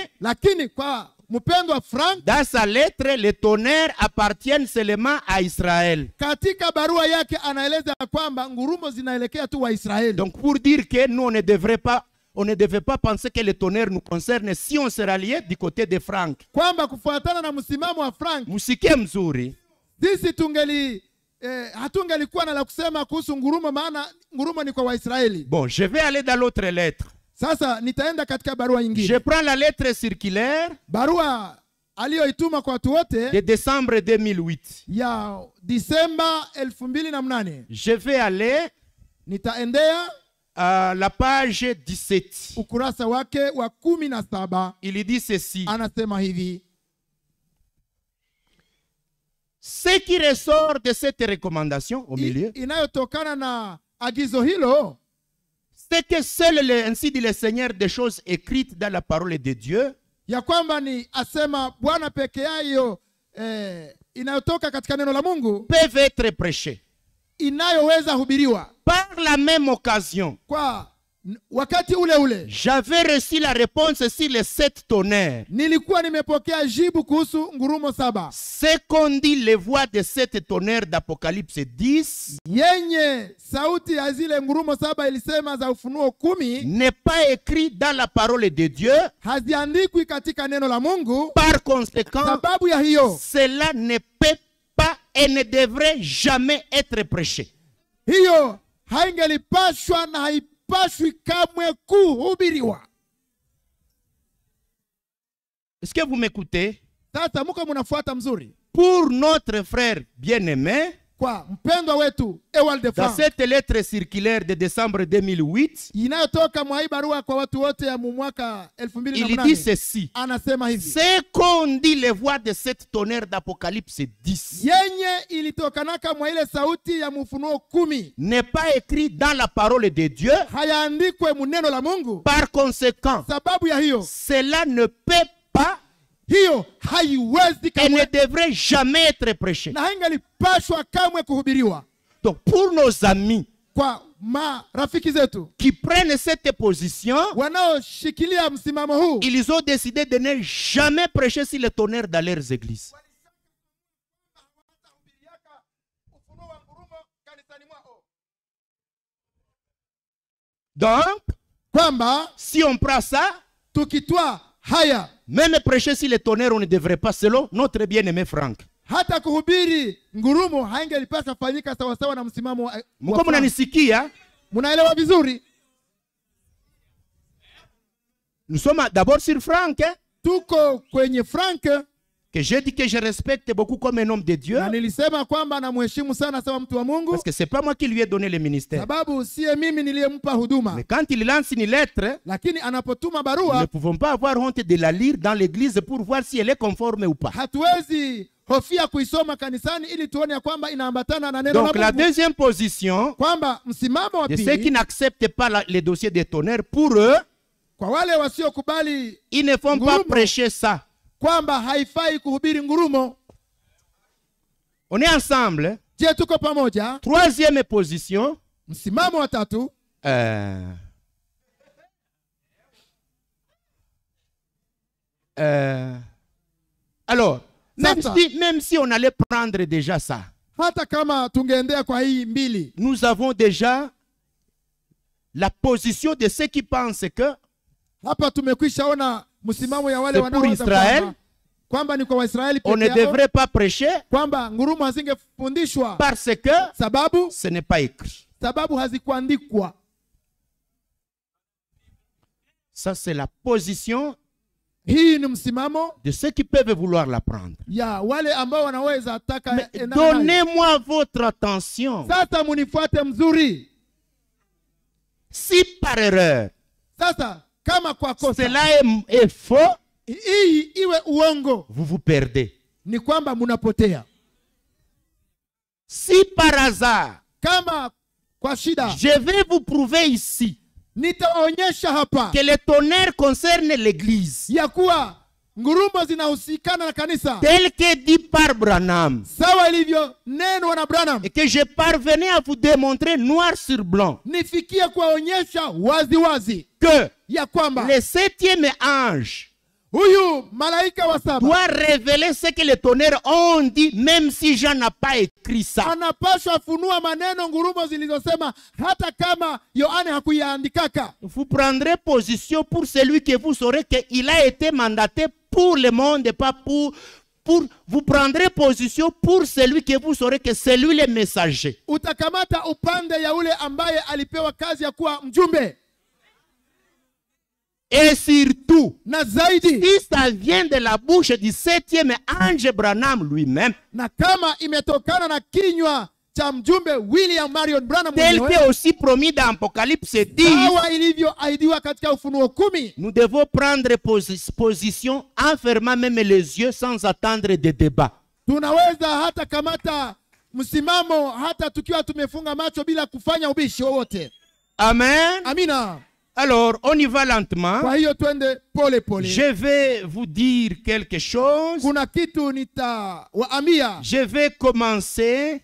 dans sa lettre, les tonnerres appartiennent seulement à Israël. Donc pour dire que nous ne devrions pas on ne devait pas penser que le tonnerre nous concerne si on se ralliait du côté de Frank. kwamba kufuatana na msimamo wa Frank msikie mzuri sisi tungeli eh, hatungelikuwa na la kusema kuhusu ngurumo maana ngurumo ni kwa Waisraeli. Bon, je vais aller dans l'autre lettre. Sasa nitaenda katika barua nyingine. Je prends la lettre circulaire barua aliyoituma kwa watu wote de décembre 2008. ya Disemba 2008. na Je vais aller nitaendea à la page 17. Ukurasa wake wa kumi na saba. Il dit ceci. Anasema hivi. Ce qui ressort de cette recommandation au milieu. Inayotokana na agizo hilo. C'est que seul ainsi dit le Seigneur des choses écrites dans la parole de Dieu. Ya kwamba ni asema Bwana peke yayo eh, inayotoka katika neno la Mungu. Peuvent être prêchées inayoweza hubiriwa par la même occasion kwa wakati ule ule j'avais reçu la réponse sur les sept tonnerres nilikuwa nimepokea jibu kuhusu ngurumo saba secondi les voix de sept tonnerres d'apocalypse 10 yenye sauti ya zile ngurumo saba ilisema za ufunuo kumi n'est pas écrit dans la parole de dieu haziandikwi katika neno la mungu par conséquent sababu ya hiyo cela ne peut et ne devrait jamais être prêché. Est-ce que vous m'écoutez? Pour notre frère bien-aimé, dans cette lettre circulaire de décembre 2008, il dit ceci. C'est qu'on dit les voix de cette tonnerre d'Apocalypse 10 n'est pas écrit dans la parole de Dieu. Par conséquent, cela ne peut pas hiyo ne devrait jamais être prêché, Donc pour nos amis qui prennent cette position, ils ont décidé de ne jamais prêcher sur le tonnerre dans leurs églises. Donc, si on prend ça, tukitwa haya Même prêcher si le tonnerres, on ne devrait pas, selon notre bien-aimé Franck. Hata kuhubiri ngurumo fanyika na msimamo wa Mko mnanisikia? Mnaelewa vizuri? Nous sommes d'abord sur Franck. Tuko kwenye Franck. que je dis que je respecte beaucoup comme un homme de Dieu. Parce que c'est pas moi qui lui ai donné le ministère. Mais quand il lance une lettre, nous ne pouvons pas avoir honte de la lire dans l'église pour voir si elle est conforme ou pas. Donc la deuxième position ceux qui n'acceptent pas les dossiers des tonnerres pour eux ils ne font pas prêcher ça kwamba haifai kuhubiri ngurumo on est ensemble je tuko pamoja troisième position msimamo wa tatu euh, euh, alors même si, même si on allait prendre déjà ça hata kama tungeendea kwa hii mbili nous avons déjà la position de ceux qui pensent que hapa tumekwishaona msimamo ya wale pour Israël, kwamba ni kwa Waisraeli on ne devrait pas prêcher kwamba ngurumo hazingefundishwa parce que sababu ce n'est pas écrit sababu hazikuandikwa ça c'est la position hii ni msimamo de ceux qui peuvent vouloir la prendre ya wale ambao wanaweza taka donnez-moi votre attention sasa munifuate mzuri si par erreur sasa kama kwa kosa cela est, est faux hii iwe uongo vous vous perdez ni kwamba mnapotea si par hasard kama kwa shida je vais vous prouver ici nitaonyesha hapa que le tonnerre concerne l'église ya kuwa ngurumo zinahusikana na kanisa tel que dit par branham sawa ilivyonenwa na branham et que je parvenais à vous démontrer noir sur blanc nifikie kuwaonyesha waziwazi que le septième ange doit révéler ce que les tonnerres ont dit même si Jean n'a pas écrit ça. Vous prendrez position pour celui que vous saurez qu'il a été mandaté pour le monde pas pour pour vous prendrez position pour celui que vous saurez que c'est lui le messager et surtout, na zaidi, si ça vient de la bouche du septième ange Branham lui-même, na kama imetokana na kinywa cha mjumbe William Marion Branham, tel que aussi promis dans Apocalypse 10, sawa ilivyoahidiwa katika Ufunuo kumi, nous devons prendre pos position en fermant même les yeux sans attendre de débat. Tunaweza hata kamata msimamo hata tukiwa tumefunga macho bila kufanya ubishi wowote. Amen. Amina. Alors, on y va lentement. Je vais vous dire quelque chose. Je vais commencer.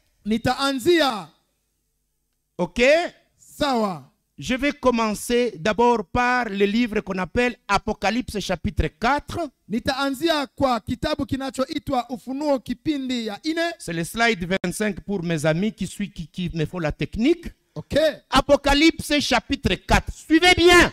Ok? Je vais commencer d'abord par le livre qu'on appelle Apocalypse chapitre 4. C'est le slide 25 pour mes amis qui, suivent, qui me font la technique. Apocalypse chapitre 4. Suivez bien.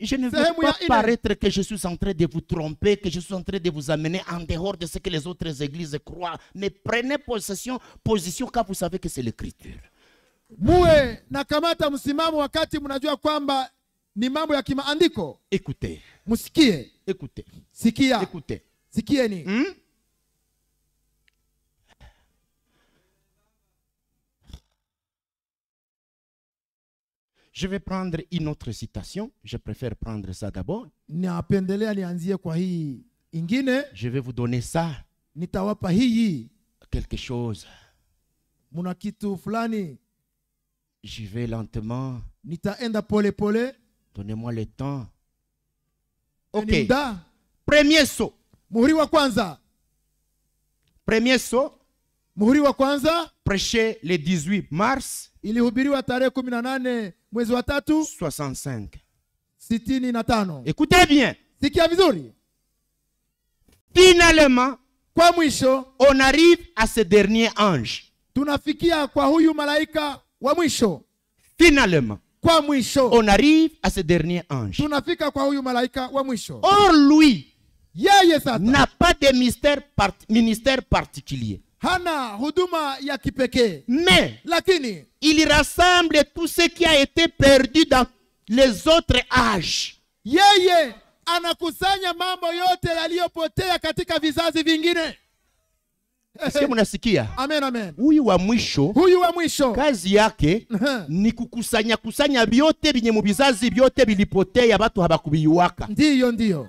Je ne veux pas paraître que je suis en train de vous tromper, que je suis en train de vous amener en dehors de ce que les autres églises croient. Mais prenez possession, position car vous savez que c'est l'écriture. Écoutez. Écoutez. Écoutez. Je vais prendre une autre citation. Je préfère prendre ça d'abord. Je vais vous donner ça. Quelque chose. J'y vais lentement. Donnez-moi le temps. Ok. Premier saut. Muhuri kwanza. Premier saut. Muhuri wa kwanza. Prêché le 18 mars. Ilihubiriwa tarehe 18 mwezi wa tatu 65 sitini na tano. Écoutez bien. Sikia vizuri. Finalement, kwa mwisho, on arrive à ce dernier ange. Tunafikia kwa huyu malaika wa mwisho. Finalement, kwa mwisho, on arrive à ce dernier ange. Tunafika kwa huyu malaika wa mwisho. Or lui, yeye sasa n'a pas de mystère part, ministère particulier. hana huduma ya kipekee mais lakini il rassemble tout ce qui a été perdu dans les autres âges yeye anakusanya mambo yote yaliyopotea katika vizazi vingine mnasikia amen, amen. Huyu wa mwisho huyu wa mwisho kazi yake ni kukusanya kusanya vyote vyenye mu vizazi vyote vilipotea, watu habakuviwaka. Ndiyo, ndiyo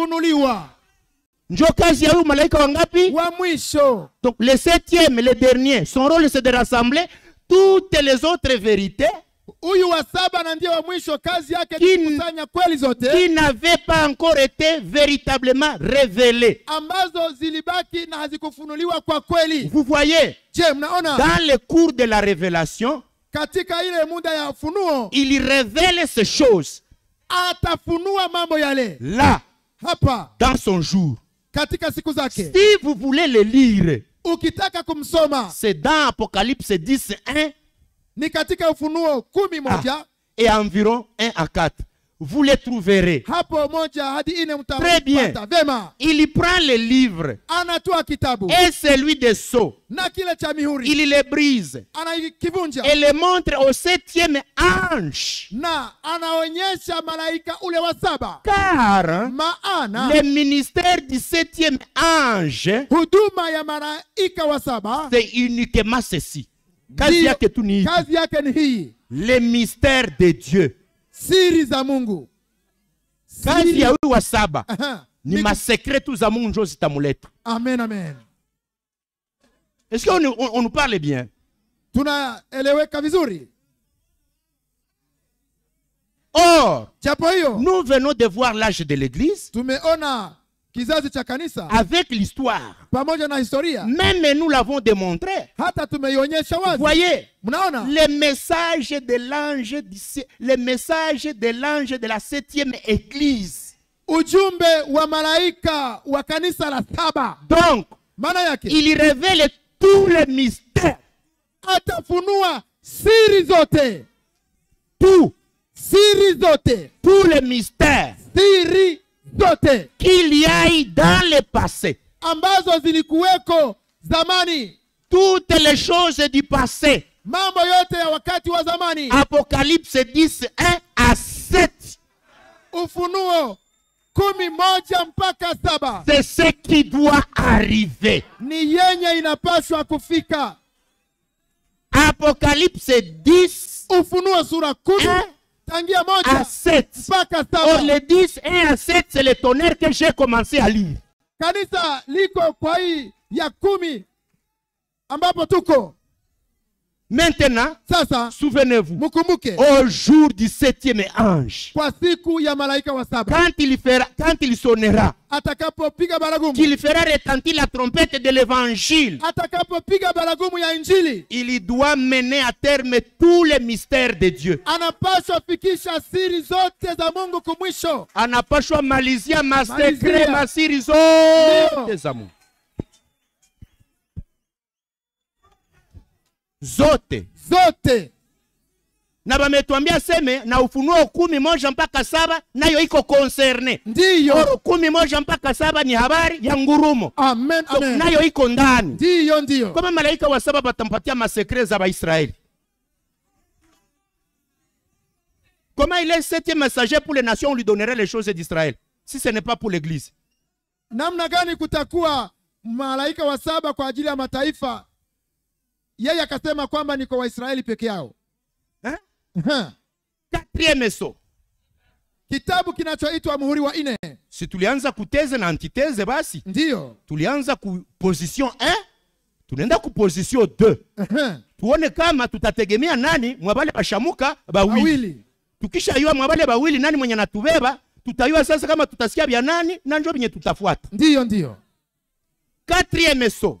kufunuliwa ndio kazi ya huyu malaika wangapi? Wa mwisho. Donc le septième, le dernier, son rôle c'est de rassembler toutes les autres vérités huyu wa saba na ndiye wa mwisho, kazi yake ni kukusanya kweli zote qui n'avaient pas encore été véritablement révélé ambazo zilibaki na hazikufunuliwa kwa kweli. Vous voyez, je, mnaona dans le cours de la révélation, katika ile muda ya ufunuo il révèle ces choses, atafunua mambo yale là dans son jour. Si vous voulez le lire, c'est dans Apocalypse 10, 1 ah. et environ 1 à 4 vous les trouverez. Très bien. Il y prend les livres et celui des sceaux. Il les brise et les montre au septième ange. Car le ministère du septième ange, c'est uniquement ceci. Le mystère de Dieu siri za mungu siri. ya huyu wa saba ni ni masekretu za mungu ta zitamuleta amen amen Est-ce qu'on nous parle bien tunaeleweka vizuri or nous venons de voir l'âge de l'église avec l'histoire même nous l'avons démontré voyez les messages de l'ange les messages de l'ange de la septième église donc il révèle tous les mystères Tout. tout le mystère. tous les mystères zote kiliai dans le passé ambazo zilikuweko zamani toutes les choses du passé mambo yote ya wakati wa zamani apocalypse 10 a 7 ufunuo kumi moja mpaka saba c'est ce qui doit arriver ni yenye inapaswa kufika apocalypse 10 ufunuo sura kumi à 7. Or, le 10, 1 à 7, c'est le tonnerre que j'ai commencé à lire. Kanisa liko kwa hii ya kumi ambapo tuko Maintenant, souvenez-vous, au jour du septième ange, quand il, sonnera, qu'il fera retentir la trompette de l'évangile, il doit mener à terme tous les mystères de Dieu. Anapashwa malizia masecret masiri zote de Mungu. zote zote na bametuambia seme na Ufunuo kumi moja mpaka saba nayo iko concerne, ndio kumi moja mpaka saba ni habari ya ngurumo. Amen, so, amen. nayo iko ndani, ndio ndio, kama malaika wa saba batampatia masekre za Baisraeli Comment il est septième messager pour les nations, on lui donnerait les choses d'Israël, si ce n'est pas pour l'Église. Namna gani kutakuwa malaika wa saba kwa ajili ya mataifa yeye akasema kwamba ni kwa waisraeli peke yao eh? Meso. kitabu kinachoitwa muhuri wa ine si tulianza kuteze na antiteze basi ndio tulianza ku position 1 tunaenda ku position 2 tuone kama tutategemea nani mwabale bashamuka bawili, tukisha yua mwabale bawili nani mwenye natubeba tutayua sasa kama tutasikia vya nani na njo vyenye tutafuata ndio ndio quatrième so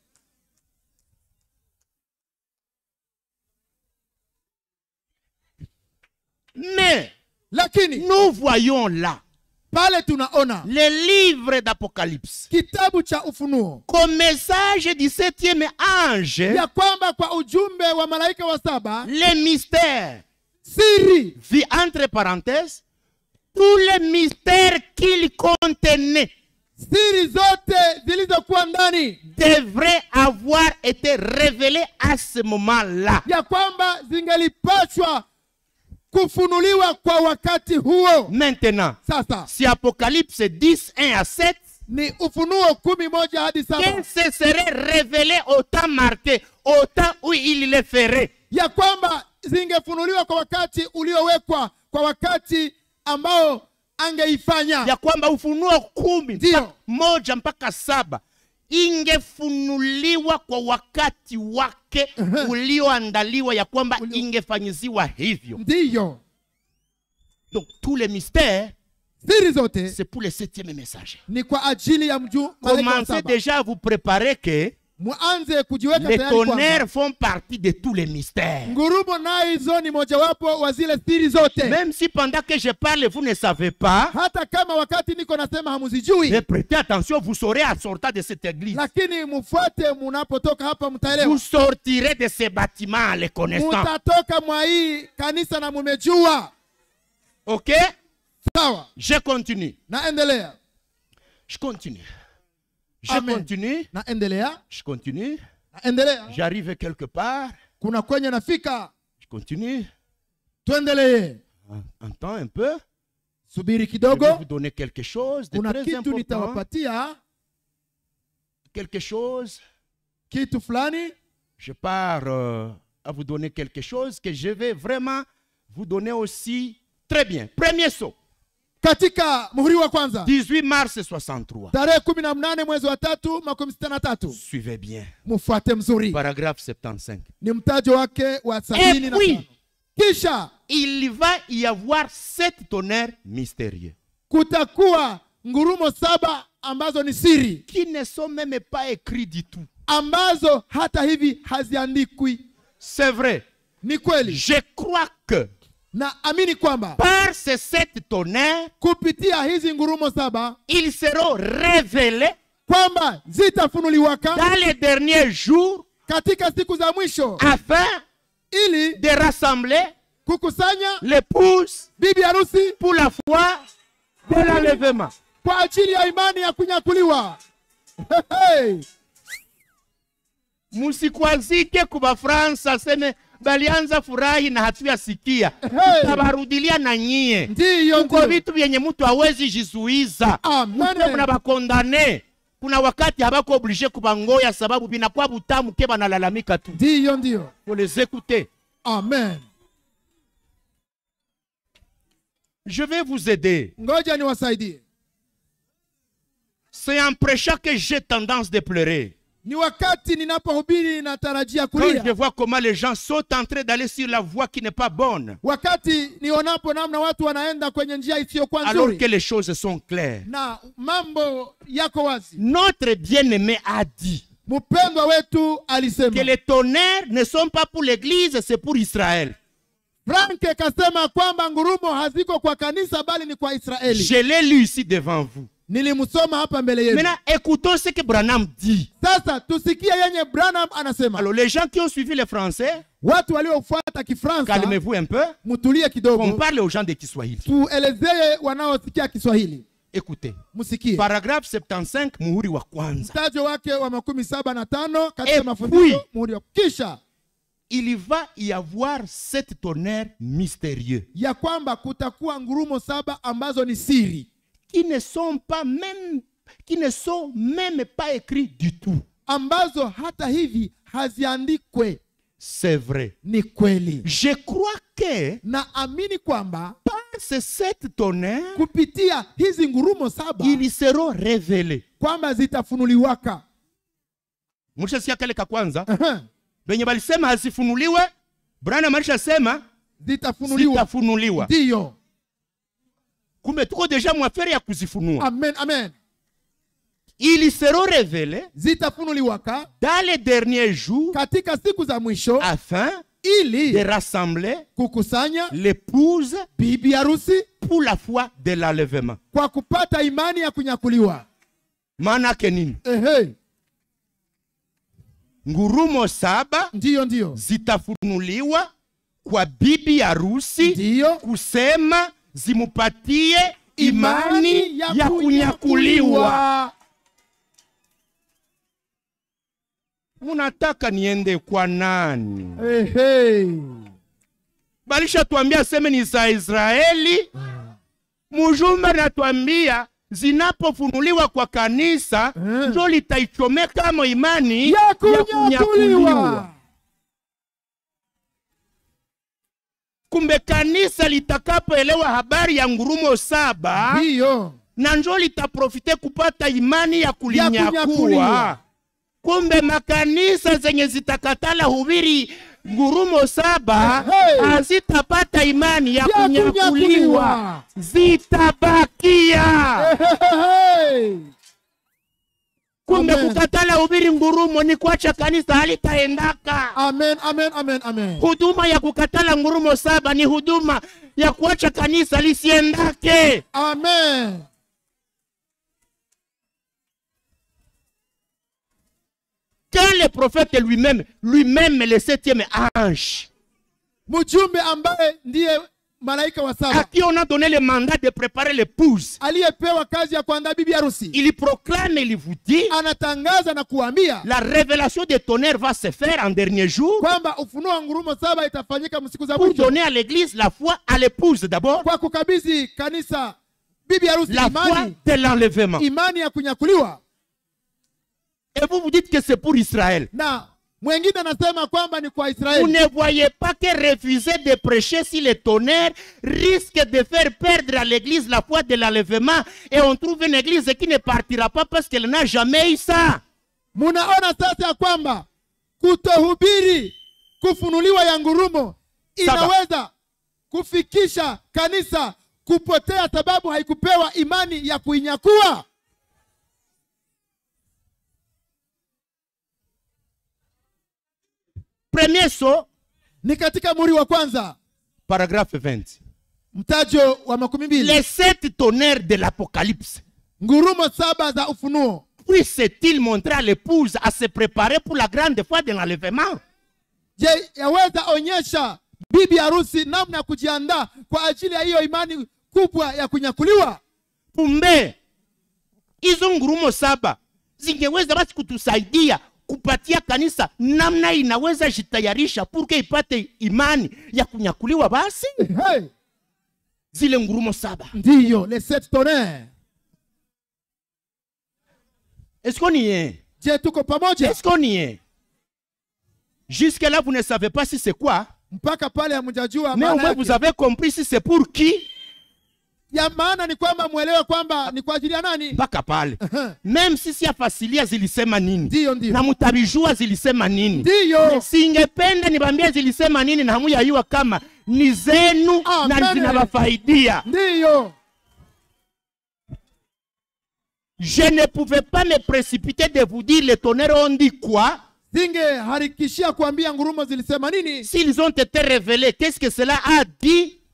Mais nous voyons là les le livre d'Apocalypse qu'au message du septième ange les mystères. entre parenthèses tous les mystères qu'il contenait devraient avoir été révélés à ce moment-là kufunuliwa kwa wakati huo. Maintenant, sasa, si Apocalypse 10 1 à 7 ni Ufunuo kumi moja hadi saba qu'il se serait révélé au temps marqué, au temps où il le ferait. ya kwamba zingefunuliwa kwa wakati uliowekwa, kwa wakati ambao angeifanya ya kwamba Ufunuo kumi Ndiyo. mpaka moja mpaka saba ingefunuliwa kwa wakati wake wake uh-huh. ulioandaliwa ya kwamba ingefanyiziwa hivyo ndiyo donc tous les mystères siri zote c'est pour le septième message ni kwa ajili ya mju commencez déjà à vous préparer que les tonnerres font partie de tous les mystères. Même si pendant que je parle, vous ne savez pas, mais prêtez attention, vous saurez à sortir de cette église. Vous sortirez de ces bâtiments les connaissant. Ok? Je continue. Je continue. Je continue. Je continue. J'arrive quelque part. Je continue. Ah, entends un peu. Je vais vous donner quelque chose de très important. Quelque chose. Je pars euh, à vous donner quelque chose que je vais vraiment vous donner aussi très bien. Premier saut. katika muhuri wa kwanza 18 mars 63 tarehe 18 mwezi wa tatu makumi sita na tatu suivez bien mfuate mzuri paragraphe 75 ni mtajo wake wa eh sabini na tano kisha il va y avoir sept tonnerres mystérieux kutakuwa ngurumo saba ambazo ni siri qui ne sont même pas écrit du tout ambazo hata hivi haziandikwi c'est vrai ni kweli je crois que naamini amini kwamba par ces sept kupitia hizi ngurumo saba ils seront révélés kwamba zitafunuliwaka dans les derniers jours katika siku za mwisho afin ili de rassembler kukusanya l'épouse bibi harusi pour la foi de l'enlèvement kwa ajili ya imani ya kunyakuliwa hey, hey. musikwazike kuba fransa sene balianza furahi na hatuyasikia tutabarudilia hey. na nyie ndiyo uko vitu vyenye mtu hawezi jizuiza mna bakondane kuna wakati habako oblige kubangoya sababu binakuwa butamu ke banalalamika tu ndiyo ndiyo les écouter amen je vais vous aider ngoja niwasaidie c'est en prêchant que j'ai tendance de pleurer quand je vois comment les gens sont en train d'aller sur la voie qui n'est pas bonne. Alors que les choses sont claires. Notre bien-aimé a dit. Que les tonnerres ne sont pas pour l'église, c'est pour Israël. Je l'ai lu ici devant vous. nilimsoma hapa mbele yenu. Maintenant, écoutons ce que Branham dit. Sasa tusikie yenye Branham anasema. Alors les gens qui ont suivi les Français watu waliofuata Kifaransa, calmez-vous un peu, mtulie kidogo, on parle aux gens de Kiswahili, tuelezee wanaosikia Kiswahili. Écoutez, msikie paragraphe 75 muhuri wa kwanza, mtajo wake wa makumi saba na tano katika mafundisho muhuri wa kisha il va y avoir sept tonnerres mystérieux, ya kwamba kutakuwa ngurumo saba ambazo ni siri qui ne sont pas même qui ne sont même pas écrits du tout. Ambazo hata hivi haziandikwe. C'est vrai. Ni kweli. Je crois que na amini kwamba par cette tonnerre kupitia hizi ngurumo saba ili sero révélé Kwamba zitafunuliwaka. Mwisho Mlishasikia kale ka kwanza? Uh-huh. Benye balisema hazifunuliwe, Brana Marisha sema zitafunuliwa. Zitafunuliwa. Ndio. kumetuko deja faire ya kuzifunua amen, amen. Ils revele révélés dans les derniers jours katika siku za mwisho afin ili de rassembler kukusanya l'épouse bibi harusi pour la foi de l'enlèvement kwa kupata imani ya kunyakuliwa maana yake nini Ehe. ngurumo saba ndiyo ndiyo zitafunuliwa kwa bibi harusi kusema zimupatie imani ya, ya kunyakuliwa. Munataka niende kwa nani? Hey, hey. tuambia seme ni za Israeli. Mujumbe natuambia zinapofunuliwa kwa kanisa eh. ndio hmm. litaichomeka kama imani ya kunyakuliwa. Kumbe kanisa litakapoelewa habari ya ngurumo saba, ndiyo na njo litaprofite kupata imani ya kulinyakua. Kumbe makanisa zenye zitakatala hubiri ngurumo saba hazitapata hey, imani ya kunyakuliwa, zitabakia hey, hey, hey kumbe kukatala ubiri ngurumo ni kuacha kanisa halitaendaka. Amen, amen, amen, amen. Huduma ya kukatala ngurumo saba ni huduma ya kuacha kanisa lisiendake. Amen. Quand le prophète lui-même, lui-même le septième ange, mujumbe ambaye ndiye à qui on a donné le mandat de préparer l'épouse. Il proclame et il vous dit la révélation des tonnerres va se faire en dernier jour pour donner à l'église la foi à l'épouse d'abord. La foi de l'enlèvement. Et vous vous dites que c'est pour Israël. mwengine anasema kwamba ni kwa Israeli. Vous ne voyez pas que refuser de prêcher si le tonnerre risque de faire perdre à l'église la foi de l'enlèvement et on trouve une église qui ne partira pas parce qu'elle n'a jamais eu ça. Munaona sasa ya kwamba kutohubiri kufunuliwa ya ngurumo inaweza kufikisha kanisa kupotea, sababu haikupewa imani ya kuinyakua. premierso ni katika muri wa kwanza paragrafe 20 mtajo wa makumi mbili les sept tonnerres de l'apocalypse ngurumo saba za ufunuo puis t il montrer à l'épouse à se préparer pour la grande foi de l'enlèvement je yaweza onyesha bibi harusi namna ya kujiandaa kwa ajili ya hiyo imani kubwa ya kunyakuliwa kumbe hizo ngurumo saba zingeweza basi kutusaidia kupatia kanisa namna inaweza jitayarisha purke ipate imani ya kunyakuliwa basi eh, hey. zile ngurumo saba ndiyo le sept tonnerre esko niye je tuko pamoja esko niye jusque là vous ne savez pas si c'est quoi mpaka pale hamjajua mais vous avez compris si c'est pour qui ya maana ni kwamba mwelewe kwamba ni kwa ajili ya nani mpaka pale meme sisi hapa asilia zilisema nini ndiyo, ndiyo. na mutabijua zilisema nini ndiyo singependa nibambie zilisema nini na hamuyayua kama ni zenu na zinabafaidia ndiyo je ne pouvais pas me précipiter de vous dire le tonnerre on dit quoi harikishia kuambia ngurumo zilisema nini s'ils ont été révélés qu'est-ce que cela a dit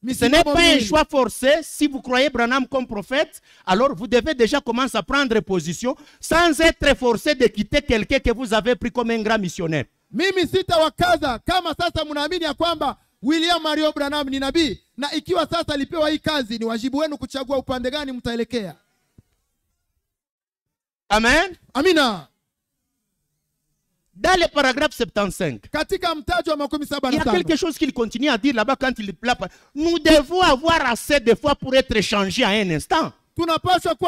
Mais ce n'est pas, un choix forcé. Si vous croyez Branham comme prophète, alors vous devez déjà commencer à prendre position sans être forcé de quitter quelqu'un que vous avez pris comme un grand missionnaire. Mimi sitawakaza kama sasa mnaamini ya kwamba William Mario Branham ni nabii, na ikiwa sasa alipewa hii kazi, ni wajibu wenu kuchagua upande gani mtaelekea. Amen, amina. Dans le paragraphe 75, il y a quelque chose qu'il continue à dire là-bas quand il là, Nous devons avoir assez de foi pour être changés à un instant. Et pour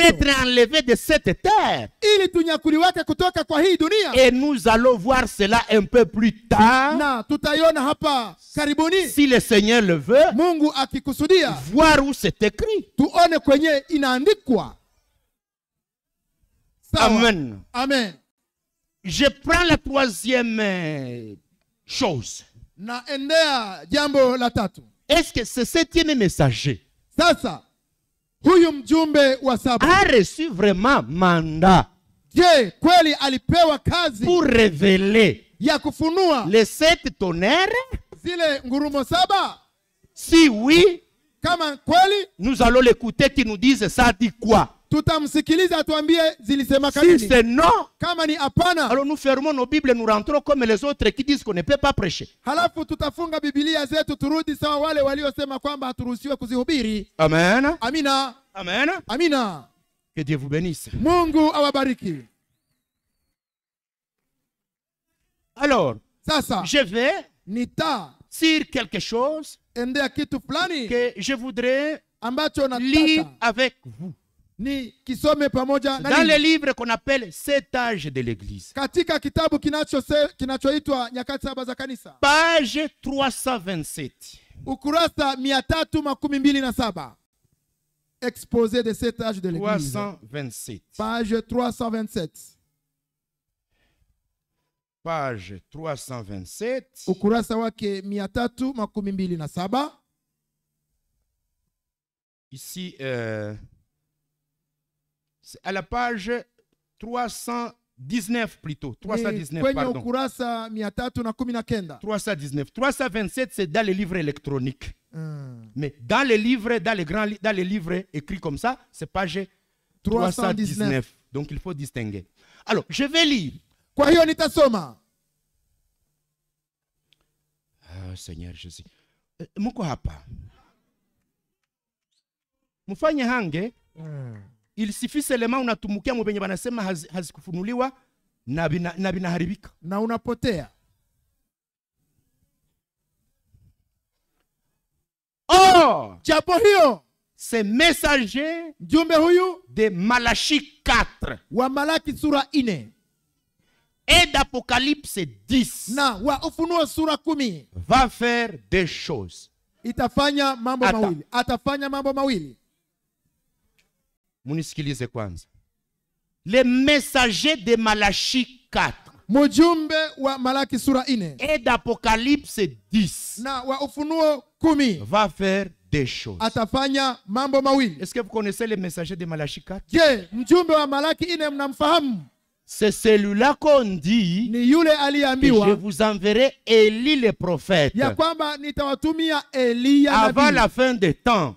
être enlevé de cette terre. Et nous allons voir cela un peu plus tard. Si le Seigneur le veut. Voir où c'est écrit. Amen. Amen. Je prends la troisième euh, chose. Est-ce que ce septième messager a reçu vraiment mandat? pour révéler les sept tonnerres Si oui, nous allons l'écouter qui nous dise ça dit quoi tutamsikiliza tuambie zilisema nini. Si c'est non, kama ni alors nous fermons nos bibles et nous rentrons comme les autres qui disent qu'on ne peut pas prêcher. Halafu tutafunga Biblia zetu turudi sawa wale waliosema kwamba haturuhusiwe kuzihubiri. Amen. Amina. Amen. Amina. Que Dieu vous bénisse. Mungu awabariki. Alors, sasa je vais nita sur quelque chose endea kitu fulani que je voudrais lire avec vous. Dans le livre qu'on appelle Sept âges de l'Église. Page 327. Exposé de cet âge de l'Église. 327. Page 327. Page 327. Ukurasa wake 327. Ici, euh, à la page 319 plutôt. 319, pardon. 319. 327, c'est dans les livres électroniques. Ah. Mais dans les livres, dans les grands dans les livres écrits comme ça, c'est page 319. Donc il faut distinguer. Alors, je vais lire. Kwa hiyo Ah, Seigneur Jésus. Euh, muko hapa. Mufanye hange. Mm. il sifi selema unatumukia mwenye wanasema hazikufunuliwa hazi na, bina, na binaharibika na unapotea oh, japo hiyo ce messager mjumbe huyu de Malachi 4 wa Malaki sura ine et d'Apocalypse 10 na wa Ufunuo sura kumi va faire des choses, itafanya mambo Ata. mawili, atafanya mambo mawili munisikilize kwanza le messager de malachi 4 wa malaki sura et d'apocalypse 10 na va faire des choses est-ce que vous connaissez le messager de malachi 4 wa malaki c'est celui-là qu'on dit que je vous enverrai Élie le prophète avant la fin des temps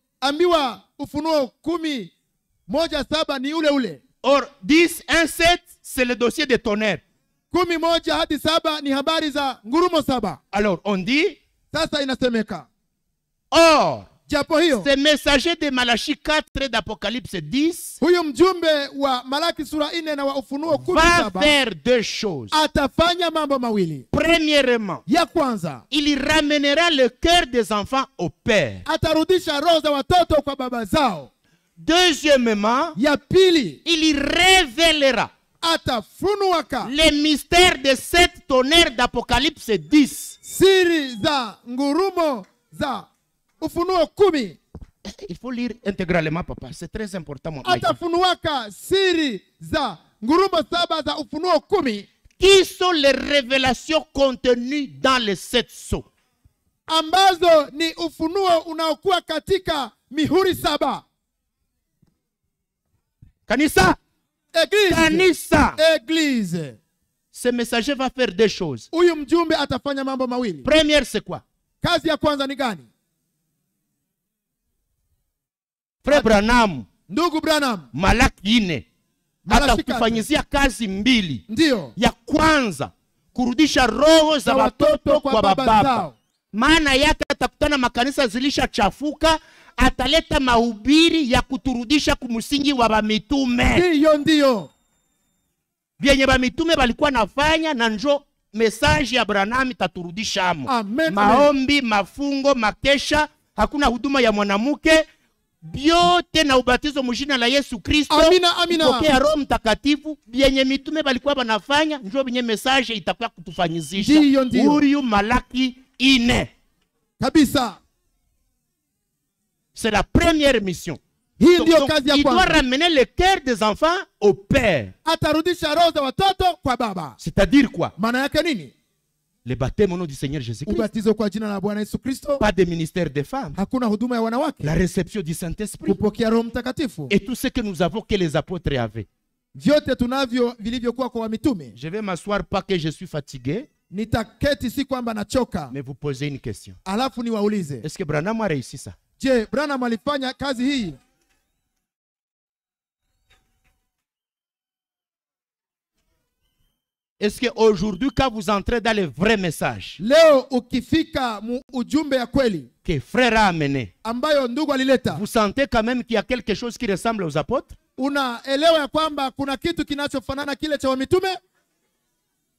ambiwa ufunuo kumi moja saba ni ule ule or 10 1 c'est le dossier de tonnerre kumi moja hadi saba ni habari za ngurumo saba alors on dit sasa inasemeka or Ce messager de Malachie 4 d'Apocalypse 10 va faire deux choses. Premièrement, il ramènera le cœur des enfants au Père. Deuxièmement, il y révélera les mystères de sept tonnerres d'Apocalypse 10. Za Ngurumo Ufunuo kumi. Il faut lire intégralement, papa. C'est très important, mon Atafunuaka siri za ngurumo saba za Ufunuo kumi. Qui sont les révélations contenues dans les sept sceaux? Ambazo ni ufunuo unaokuwa katika mihuri saba. Kanisa. Église. Kanisa. Église. Ce messager va faire deux choses. Uyu mjumbe atafanya mambo mawili. Première, c'est quoi? Kazi ya kwanza ni gani? Fre Branham, ndugu Branham, Malaki ine atakufanyizia kazi mbili. Ndiyo. Ya kwanza kurudisha roho za watoto kwa, kwa baba Maana yake atakutana makanisa zilishachafuka, ataleta mahubiri ya kuturudisha kumsingi wa bamitume. Ndiyo, ndiyo vyenye bamitume balikuwa nafanya na njo mesaji ya Branham itaturudisha amo. Amen. Maombi, mafungo, makesha, hakuna huduma ya mwanamke biote na ubatizo mujina la Yesu Kristo amina, amina. Kupokea Roho Mtakatifu, vyenye mitume balikuwa banafanya njo binye message itakuwa kutufanyizisha. Ndiyo, ndiyo. Huyu Malaki ine kabisa, c'est la première mission. Hii ndio kazi ya kwanza. Il doit ramener le cœur des enfants au père, atarudisha roho za watoto kwa baba. C'est-à-dire quoi? Maana yake nini? le baptême au nom du Seigneur Jésus-Christ. Pas de ministère des femmes. hakuna huduma ya wanawake La réception du Saint-Esprit. Et tout ce que nous avons que les apôtres avaient. Je vais m'asseoir pas que je suis fatigué. nitaketi si kwamba nachoka Mais vous posez une question. alafu niwaulize est ce que branham a réussi ça je branham alifanya kazi hii Est-ce qu'aujourd'hui, quand vous entrez dans le vrai message que frère a amené, vous sentez quand même qu'il y a quelque chose qui ressemble aux apôtres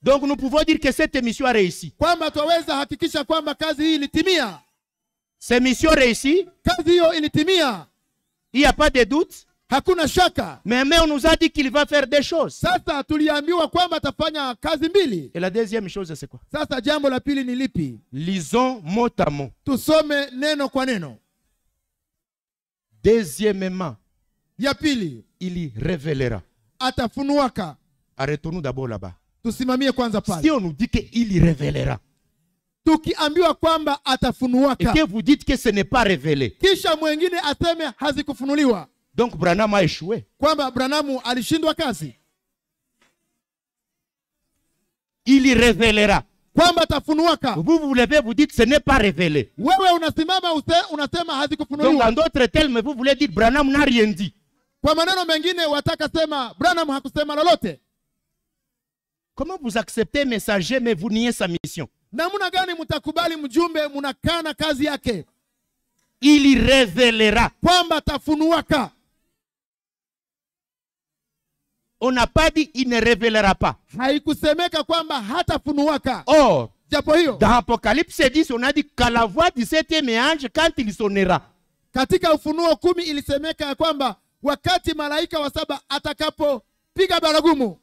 Donc nous pouvons dire que cette mission a réussi. Cette mission a réussi. Il n'y a pas de doute. hakuna shaka Meme on nous a dit qu'il va faire des choses sasa tuliambiwa kwamba atafanya kazi mbili et la deuxième chose c'est quoi sasa jambo la pili ni lipi lisons mot à mot tusome neno kwa neno deuxièmement ya pili il y révélera atafunuaka arrêtons-nous d'abord là-bas tusimamie kwanza pale si on nous dit qu'il révélera tukiambiwa kwamba atafunuaka et que vous dites que ce n'est pas révélé kisha mwengine aseme hazikufunuliwa donc branham a échoué kwamba branham alishindwa kazi il y révélera kwamba tafunuaka. vous vous levez vous dites ce n'est pas révélé wewe unasimama use, unasema hazikufunuliwa donc en d'autres termes vous voulez dire branham n'a rien dit kwa maneno mengine wataka sema branham hakusema lolote comment vous acceptez messager mais vous niez sa mission namna gani mtakubali mjumbe mnakana kazi yake Il y révélera. kwamba tafunuaka on n'a pas dit il ne révélera pas. Haikusemeka kwamba hatafunuaka. Or, japo hiyo. Dans Apocalypse 10, on a dit qu'à la voix du septième ange quand il sonnera. Katika Ufunuo kumi ilisemeka ya kwamba wakati malaika wa saba atakapopiga baragumu.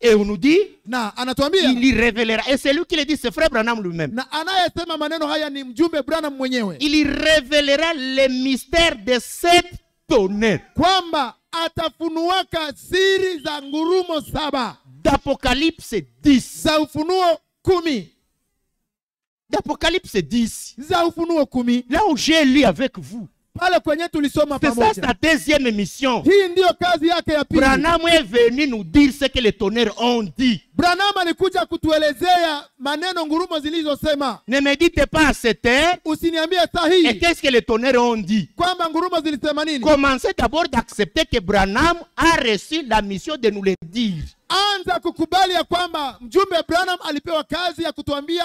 Et on nous dit na anatuambia il révélera et c'est lui qui le dit c'est frère Branham lui-même. Na anayesema maneno haya ni mjumbe Branham mwenyewe. Il révélera les mystères de sept tonnerres. Kwamba atafunuaka siri za ngurumo saba d'Apocalypse 10 za ufunuo kumi d'Apocalypse 10 za ufunuo kumi là où j'ai lu avec vous pale kwenye tulisoma pamoja. C'est sa deuxième mission. Hii ndio kazi yake ya pili. Branham est venu nous dire ce que les tonnerres ont dit. Branham alikuja kutuelezea maneno ngurumo zilizosema. Ne médite pas cette heure Usiniambie sahihi. Et qu'est-ce que les tonnerres ont dit? Kwamba ngurumo zilisema nini? Commencez d'abord d'accepter que Branham a reçu la mission de nous le dire. Anza kukubali ya kwamba mjumbe Branham alipewa kazi ya kutuambia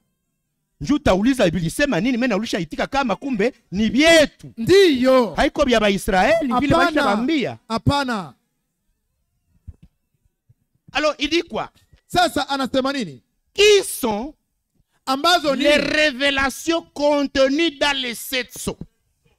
nju utauliza vilisema nini, mimi naulisha itika kama kumbe ni vyetu, ndiyo haiko vya Waisraeli vile walishawaambia. Hapana, alo idikwa sasa anasema nini? kiso ambazo ni les révélations contenues dans les sept sceaux,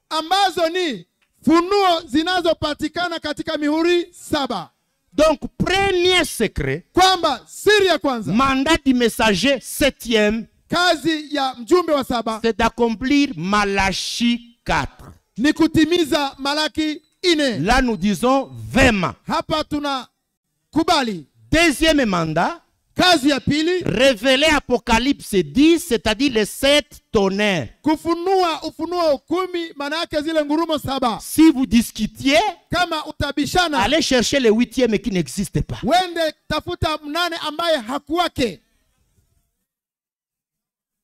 ambazo ni funuo zinazopatikana katika mihuri saba. Donc premier secret, kwamba siri ya kwanza, mandat du messager septième kazi ya mjumbe wa saba c'est d'accomplir Malachi 4. Ni kutimiza Malaki ine. Là nous disons vraiment. Hapa tunakubali. Deuxième mandat. Kazi ya pili. Révéler Apocalypse 10, c'est-à-dire les sept tonnerres. Kufunua Ufunuo kumi, maana yake zile ngurumo saba. Si vous discutiez, kama utabishana, allez chercher le huitième qui n'existe pas. Wende tafuta mnane ambaye hakuwake.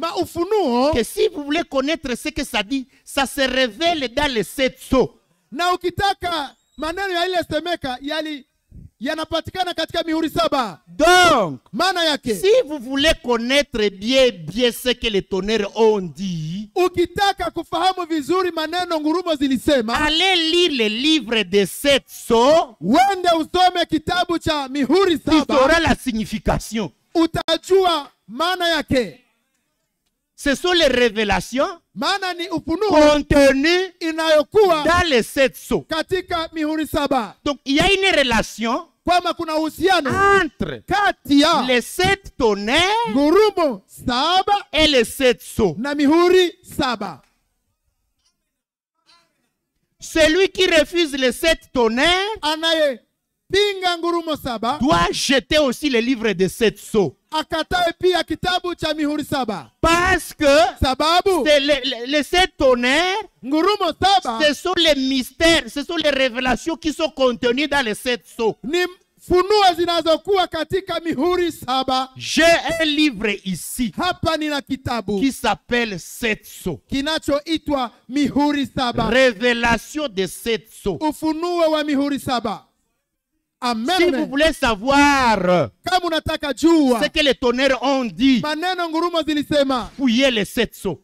Hein, que si vous voulez connaître ce que ça dit, ça se révèle dans les sept sceaux. na ukitaka maneno semeka yali yanapatikana katika mihuri saba donc maana yake si vous voulez connaître bien bien ce que les tonnerres ont dit ukitaka kufahamu vizuri maneno ngurumo zilisema allez lire le livre des sept sceaux wende usome kitabu cha mihuri saba tu la signification utajua maana yake ce sont les révélations contenues dans les sept sceaux. Donc il y a une relation entre les sept tonnerres et les sept sceaux. Celui qui refuse les sept tonnerres doit jeter aussi le livre des sept sceaux akatae pia kitabu cha mihuri saba parce que sababu c'est le, le, les sept tonnerres ngurumo saba ce sont les mystères ce sont les révélations qui sont contenues dans les sept sceaux ni funuo zinazokuwa katika mihuri saba j'ai un livre ici hapa nina kitabu qui s'appelle sept sceaux kinachoitwa mihuri saba révélation de sept sceaux ufunuo wa mihuri saba si vous voulez savoir ce que les tonnerres ont dit, fouillez les sept sceaux.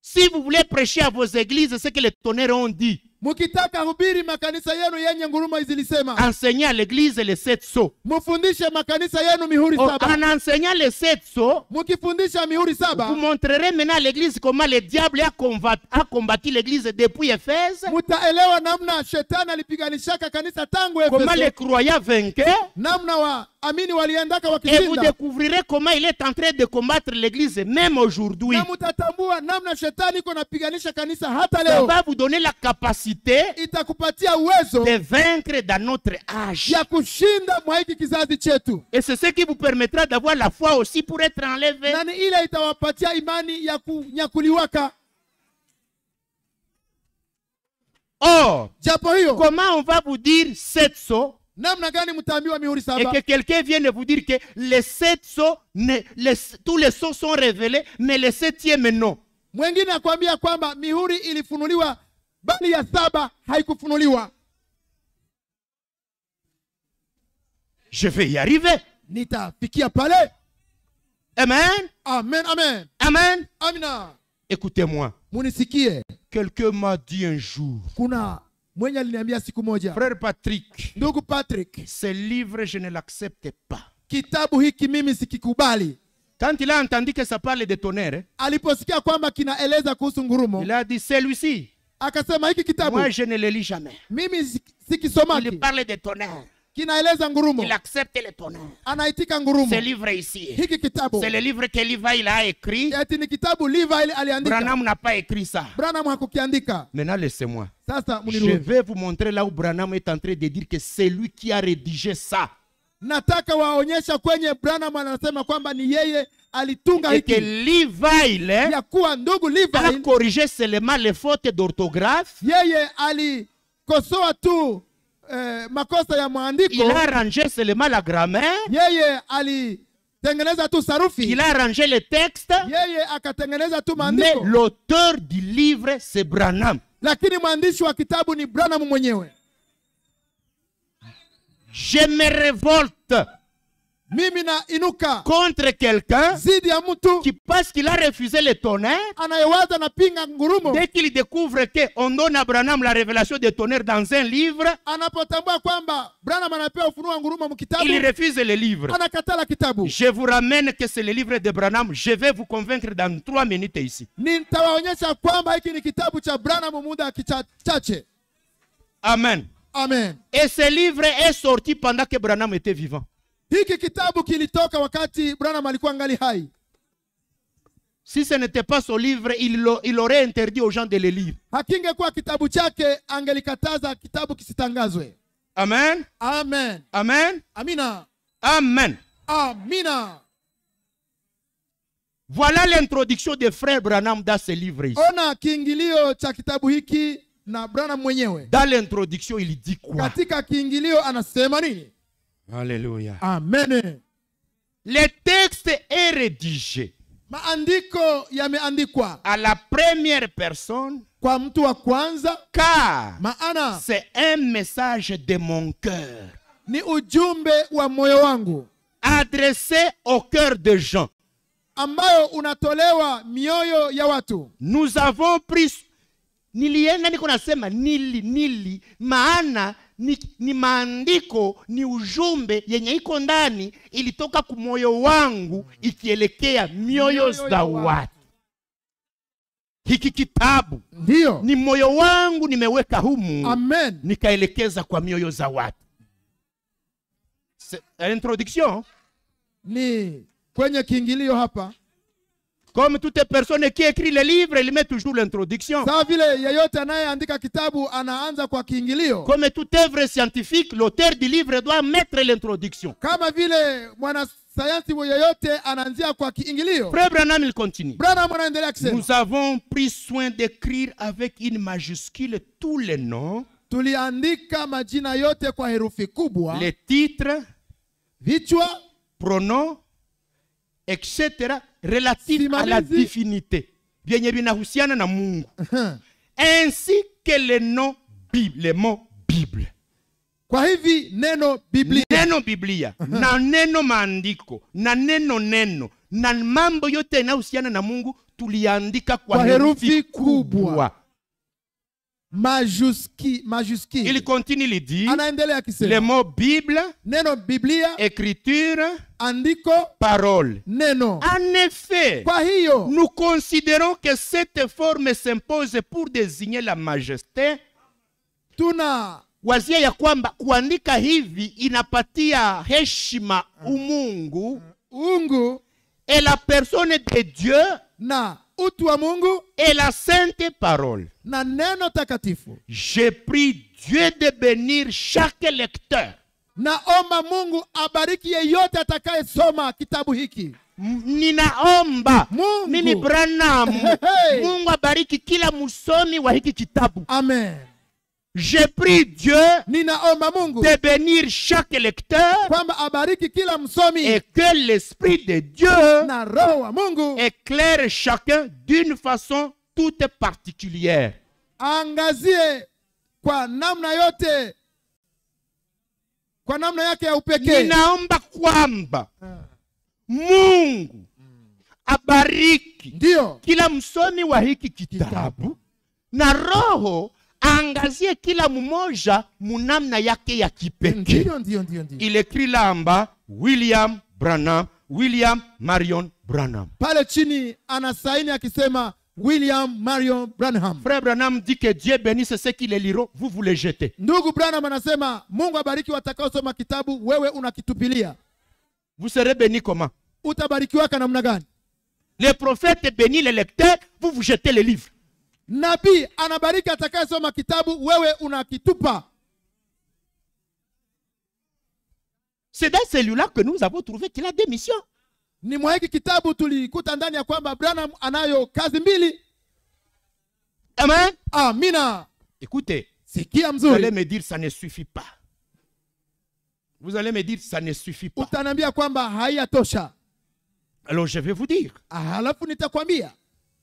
Si vous voulez prêcher à vos églises ce que les tonnerres ont dit, mukitaka hubiri makanisa yenu yenye ngurumo zilisema. Enseigner à l'église les sept sceaux. Mufundishe makanisa yenu mihuri oh, saba. en enseignant les sept sceaux, mukifundisha mihuri saba, vous montrerez maintenant à l'église comment le diable a combattu, a combattu l'église depuis Éphèse. Mutaelewa namna shetani alipiganishaka kanisa tangu Efeso. Comment les croyants vainqueurs. Namna wa amini waliendaka wakishinda. Et vous découvrirez comment il est en train de combattre l'église même aujourd'hui. Na mutatambua namna shetani iko napiganisha kanisa hata leo. Ça va vous donner la capacité de vaincre dans notre âge. Et c'est ce qui vous permettra d'avoir la foi aussi pour être enlevé. Or, comment on va vous dire cette so et que quelqu'un vienne vous dire que les sept sauts, tous les sauts sont révélés mais le septième non bali ya saba haikufunuliwa. Je vais y arriver. Nitafikia pale. Amen. Amen, amen. Amen. Amina. Écoutez-moi. Munisikie. Quelqu'un m'a dit un jour. Kuna mwenye aliniambia siku moja. Frère Patrick. Ndugu Patrick. Ce livre je ne l'accepte pas. Kitabu hiki mimi sikikubali. Quand il a entendu que ça parle de tonnerre, aliposikia kwamba kinaeleza kuhusu ngurumo, il a dit celui-ci moi je ne le lis jamais mimi il parle de tonnerre il accepte le tonnerre anaitika ngurumo ce livre ici c'est le livre que il a écrit aliandika Branham n'a pas écrit ça maintenant laissez-moi je vais vous montrer là où Branham est en train de dire que c'est lui qui a rédigé ça nataka waonyesha kwenye Branham anasema kwamba ni yeye alitunga hiki que Levi ya kuwa ndugu Levi alicorrige seulement les fautes d'orthographe, yeye alikosoa tu eh, makosa ya maandiko. Il arrange seulement la grammaire, yeye alitengeneza tu sarufi. Il arrange le texte, yeye akatengeneza tu maandiko. Mais l'auteur du livre c'est Branham, lakini mwandishi wa kitabu ni Branham mwenyewe. je me révolte contre quelqu'un qui, parce qu'il a refusé le tonnerre, dès qu'il découvre on donne à Branham la révélation des tonnerre dans un livre, il refuse le livre. Je vous ramène que c'est le livre de Branham. Je vais vous convaincre dans trois minutes ici. Amen. Amen. Et ce livre est sorti pendant que Branham était vivant. Hiki kitabu kilitoka wakati Branham alikuwa angali hai. Si ce n'était pas son livre, il, il aurait interdit aux gens de le lire. kwa kitabu chake angelikataza kitabu kisitangazwe. Amen. Amen. Amen. Amina. Amen. Amina. Voilà l'introduction de frère Branham dans ce livre ici. Ona kingilio cha kitabu hiki na Branham mwenyewe. Dans l'introduction il dit quoi? Katika kiingilio anasema nini? Amen. Le texte est rédigé. Maandiko yameandikwa. À la première personne. Kwa mtu wa kwanza. Car. Maana. C'est un message de mon cœur. Ni ujumbe wa moyo wangu. Adressé au cœur de gens. Amayo unatolewa mioyo ya watu. Nous avons pris nilienda niko nasema nili nili maana ni, ni maandiko ni ujumbe yenye iko ndani ilitoka kumoyo wangu ikielekea mioyo za watu hiki kitabu ndio ni moyo wangu nimeweka humu amen nikaelekeza kwa mioyo za watu introduction ni kwenye kiingilio hapa Comme toute personne qui écrit les livres, il met toujours l'introduction. Comme toute œuvre scientifique, l'auteur du livre doit mettre l'introduction. Frère Branham il continue. nous avons pris soin d'écrire avec une majuscule tous les noms, les titres, pronoms, etc relatif à la divinité bien bien husiana na Mungu uh-huh. ainsi que le nom Bible, le mot Bible. Kwa hivi neno Biblia, neno Biblia uh-huh. na neno maandiko na neno neno na mambo yote yanayohusiana na Mungu tuliandika kwa, kwa herufi kubwa, kubwa Majuski, majuski. Il continue, il dit les mots Bible, Neno Biblia, écriture, Andiko, parole. Neno. En effet, nous considérons que cette forme s'impose pour désigner la majesté. Tuna wazia ya kwamba kuandika hivi inapatia heshima umungu ungu et la personne de Dieu na utu wa Mungu et la sainte parole na neno takatifu. Je prie Dieu de bénir chaque lecteur. Naomba Mungu abariki yeyote atakayesoma kitabu hiki. Ninaomba Mungu. mimi brana Mungu abariki kila msomi wa hiki kitabu. Amen. Je prie Dieu ninaomba Mungu de bénir chaque lecteur kwamba abariki kila msomi et que l'esprit de Dieu na roho wa Mungu éclaire chacun d'une façon toute particulière. Angazie kwa namna yote, kwa namna yake ya upekee. Ninaomba kwamba Mungu abariki ndio kila msomi wa hiki kitabu na Roho aangazie kila mmoja munamna yake ya kipekee. Ndio, Il écrit lamba William Branham, William Marion Branham. Pale chini anasaini saini akisema William Marion Branham. Frère Branham dit que Dieu bénisse ceux qui les liront, vous vous les jetez. Ndugu Branham anasema Mungu abariki watakaosoma kitabu, wewe unakitupilia. Vous serez béni comment? Utabarikiwa kwa namna gani? Le prophète bénit les lecteurs, vous vous jetez les livres. Nabi anabariki atakayesoma kitabu, wewe unakitupa. C'est dans celui-là que nous avons trouvé qu'il a des missions. ni mwa hiki kitabu tulikuta ndani ya kwamba Branham anayo kazi mbili. Amen. Amina. Écoutez, sikia mzuri. Vous allez me dire ça ne suffit pas. Vous allez me dire ça ne suffit pas. Utaniambia kwamba haiyatosha. Alors je vais vous dire. Ah, Halafu nitakwambia.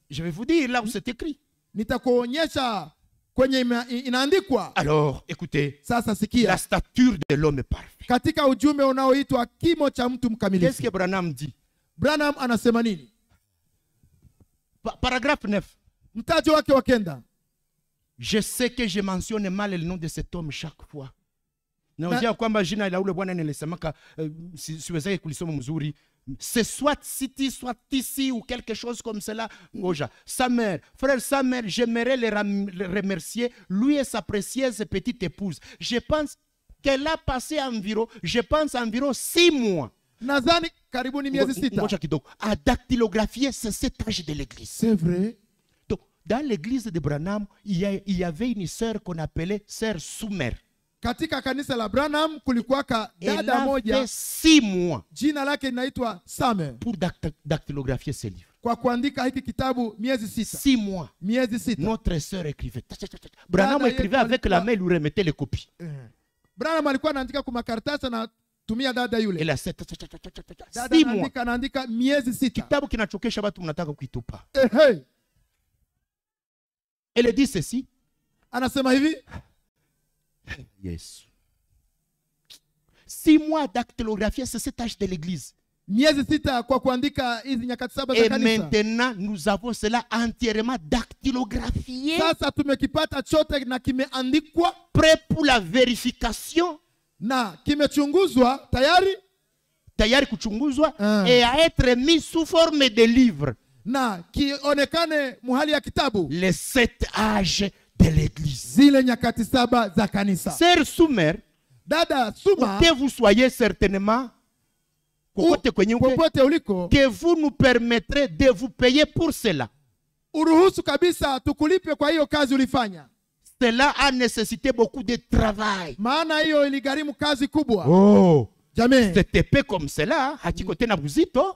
Je vais vous dire là où c'est écrit. Nitakuonyesha kwenye inaandikwa. Alors écoutez. Sasa sikia. La stature de l'homme parfait. Katika ujumbe unaoitwa kimo cha mtu mkamilifu. Qu'est-ce que Branham dit? paragraphe 9. Mtaji wake Je sais que je mentionne mal le nom de cet homme chaque fois. kwamba jina la ule bwana euh, si, kulisoma mzuri. C'est soit city, soit ici ou quelque chose comme cela. Ngoja, sa mère, frère, sa mère, j'aimerais le, remercier, lui et sa précieuse petite épouse. Je pense qu'elle a passé environ, je pense environ six mois nadhani karibuni miezi sita. Ngoja kidogo, a ah, dactylographier ces sept de l'église. C'est vrai. Donc, dans l'église de Branham, il y, avait une sœur qu'on appelait sœur Sumer. Katika kanisa la Branham kulikuwaka dada moja si mois jina lake linaitwa Summer pour dactylographier ce livre kwa kuandika hiki kitabu miezi sita. Six mois. Miezi sita. Notre sœur écrivait. Branham écrivait avec la main, lui remettait les copies. Eh. Branham alikuwa anaandika kwa makaratasi na tumia dada yule, ila sita dada anaandika, anaandika miezi sita, kitabu kinachokesha watu, mnataka kuitupa. Ehe, elle dit ceci, anasema hivi Yesu six mois dactylographie c'est cette tâche de l'église miezi sita kwa kuandika hizi nyakati saba za kanisa. Et maintenant nous avons cela entièrement dactylographie. Sasa tumekipata chote na kimeandikwa prêt pour la vérification na kimechunguzwa tayari tayari kuchunguzwa mm. et à être mis sous forme de livre na kionekane muhali ya kitabu les sept âges de l'église zile nyakati saba za kanisa ser Sumer dada Suma que vous soyez certainement kokote kwenye popote uliko que vous nous permettrez de vous payer pour cela uruhusu kabisa tukulipe kwa hiyo kazi ulifanya cela a nécessité beaucoup de travail. kazi kubwa. Oh. Cette épée comme cela, hein,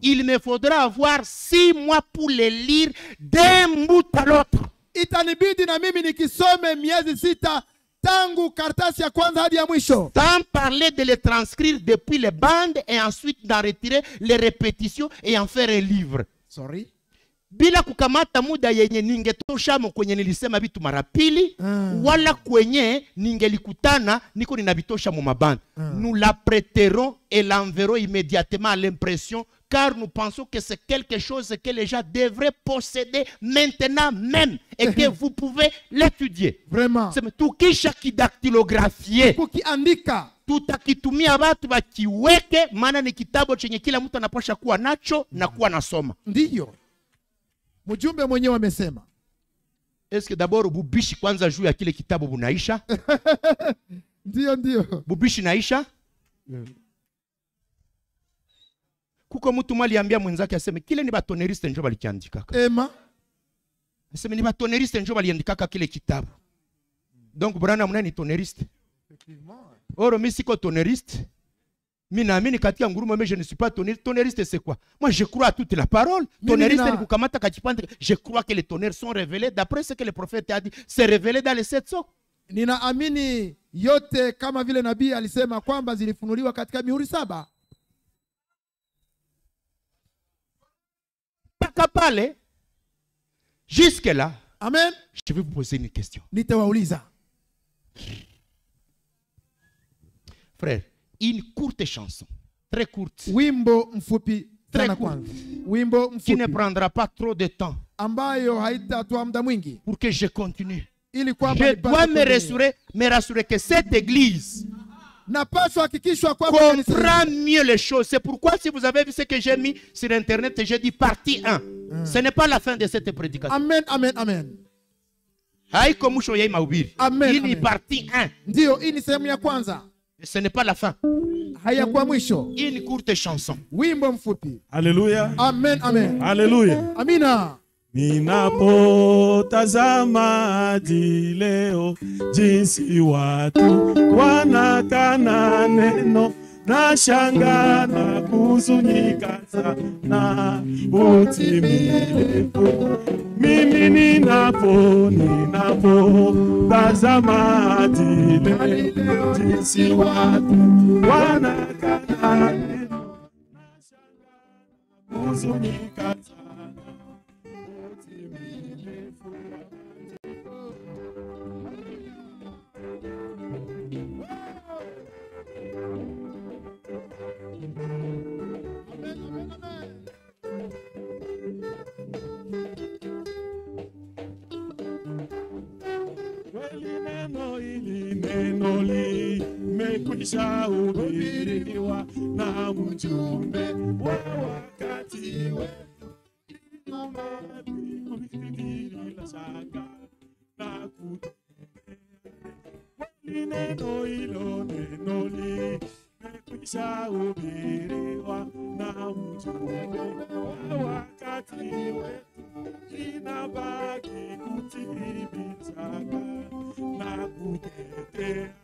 il me faudra avoir six mois pour les lire d'un bout à l'autre. itanibidi na mimi nikisome miezi sita tangu karatasi ya kwanza hadi ya mwisho sans parler de le transcrire depuis les bandes et ensuite d'en retirer les répétitions et en faire un livre sorry bila kukamata muda yenye ningetoshamo kwenye nilisema vitu mara pili mm. wala kwenye ningelikutana niko ninavitosha mu mabanda mm. nous la prêterons et l'enverrons immédiatement à l'impression car nous pensons que c'est quelque chose que les gens devraient posséder maintenant même et que vous pouvez l'étudier vraiment tukisha kidaktilographie kukiandika tutakitumia watu wakiweke maana ni kitabu chenye kila mtu anapasha kuwa nacho mm. na kuwa nasoma ndiyo Mjumbe mwenyewe amesema eske dabord bubishi kwanza juu ya kile kitabu bunaisha ndio ndio bubishi naisha kuko mtu mwaliambia mwenzake aseme kile ni batoneriste njo balikiandikaka ema aseme ni batoneriste njo baliandikaka kile kitabu donc brana burana ni toneriste oro misiko toneriste Minamini katika ngurumo mais je ne suis pas tonnerre. Tonneriste, c'est quoi Moi, je crois à toute la parole. Tonneriste, je crois que les tonnerres sont révélés d'après ce que le prophète a dit. C'est révélé dans les sept sceaux. amini yote kama vile nabii alisema kwamba zilifunuliwa katika mihuri saba. Mpaka pale jusque là. Amen. Je vais vous poser une question. Nitawauliza. Frère, une courte chanson, très courte. courte. Qui ne prendra pas trop de temps. Pour que je continue. je dois me rassurer, me rassurer que cette église comprend mieux les choses. C'est pourquoi si vous avez vu ce que j'ai mis sur internet, j'ai dit partie 1. Hmm. Ce n'est pas la fin de cette prédication. Amen, amen, amen. Amen. partie 1 ce n'est pas la fin. Une mwisho. courte chanson, wimbo mfupi. Alléluia. amen, amen, Alléluia.
amina. Ninapotazama hadi leo jinsi watu wanakana neno na shanga na kuzunika sana utimilifu mimi ninapo ninapo tazama dile jinsi watu wanakana neno
nashangaa huzunika
nishahubiriwa na mjumbe wa wakati wetu, bila neno hilo neno limekwishaubiriwa na mjumbe wa wakati wetu, inabaki kutimiza na kutetea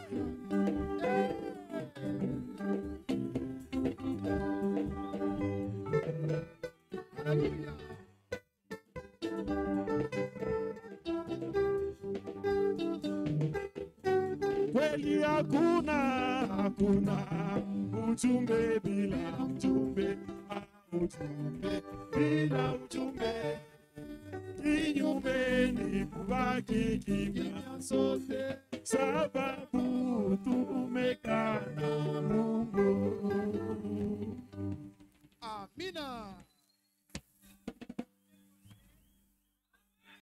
Kweli hakuna hakuna uchumbe bila uchumbe, uchumbe bila uchumbe, kinyume ni kubaki kimya sote, sababu tumekana Mungu.
Amina.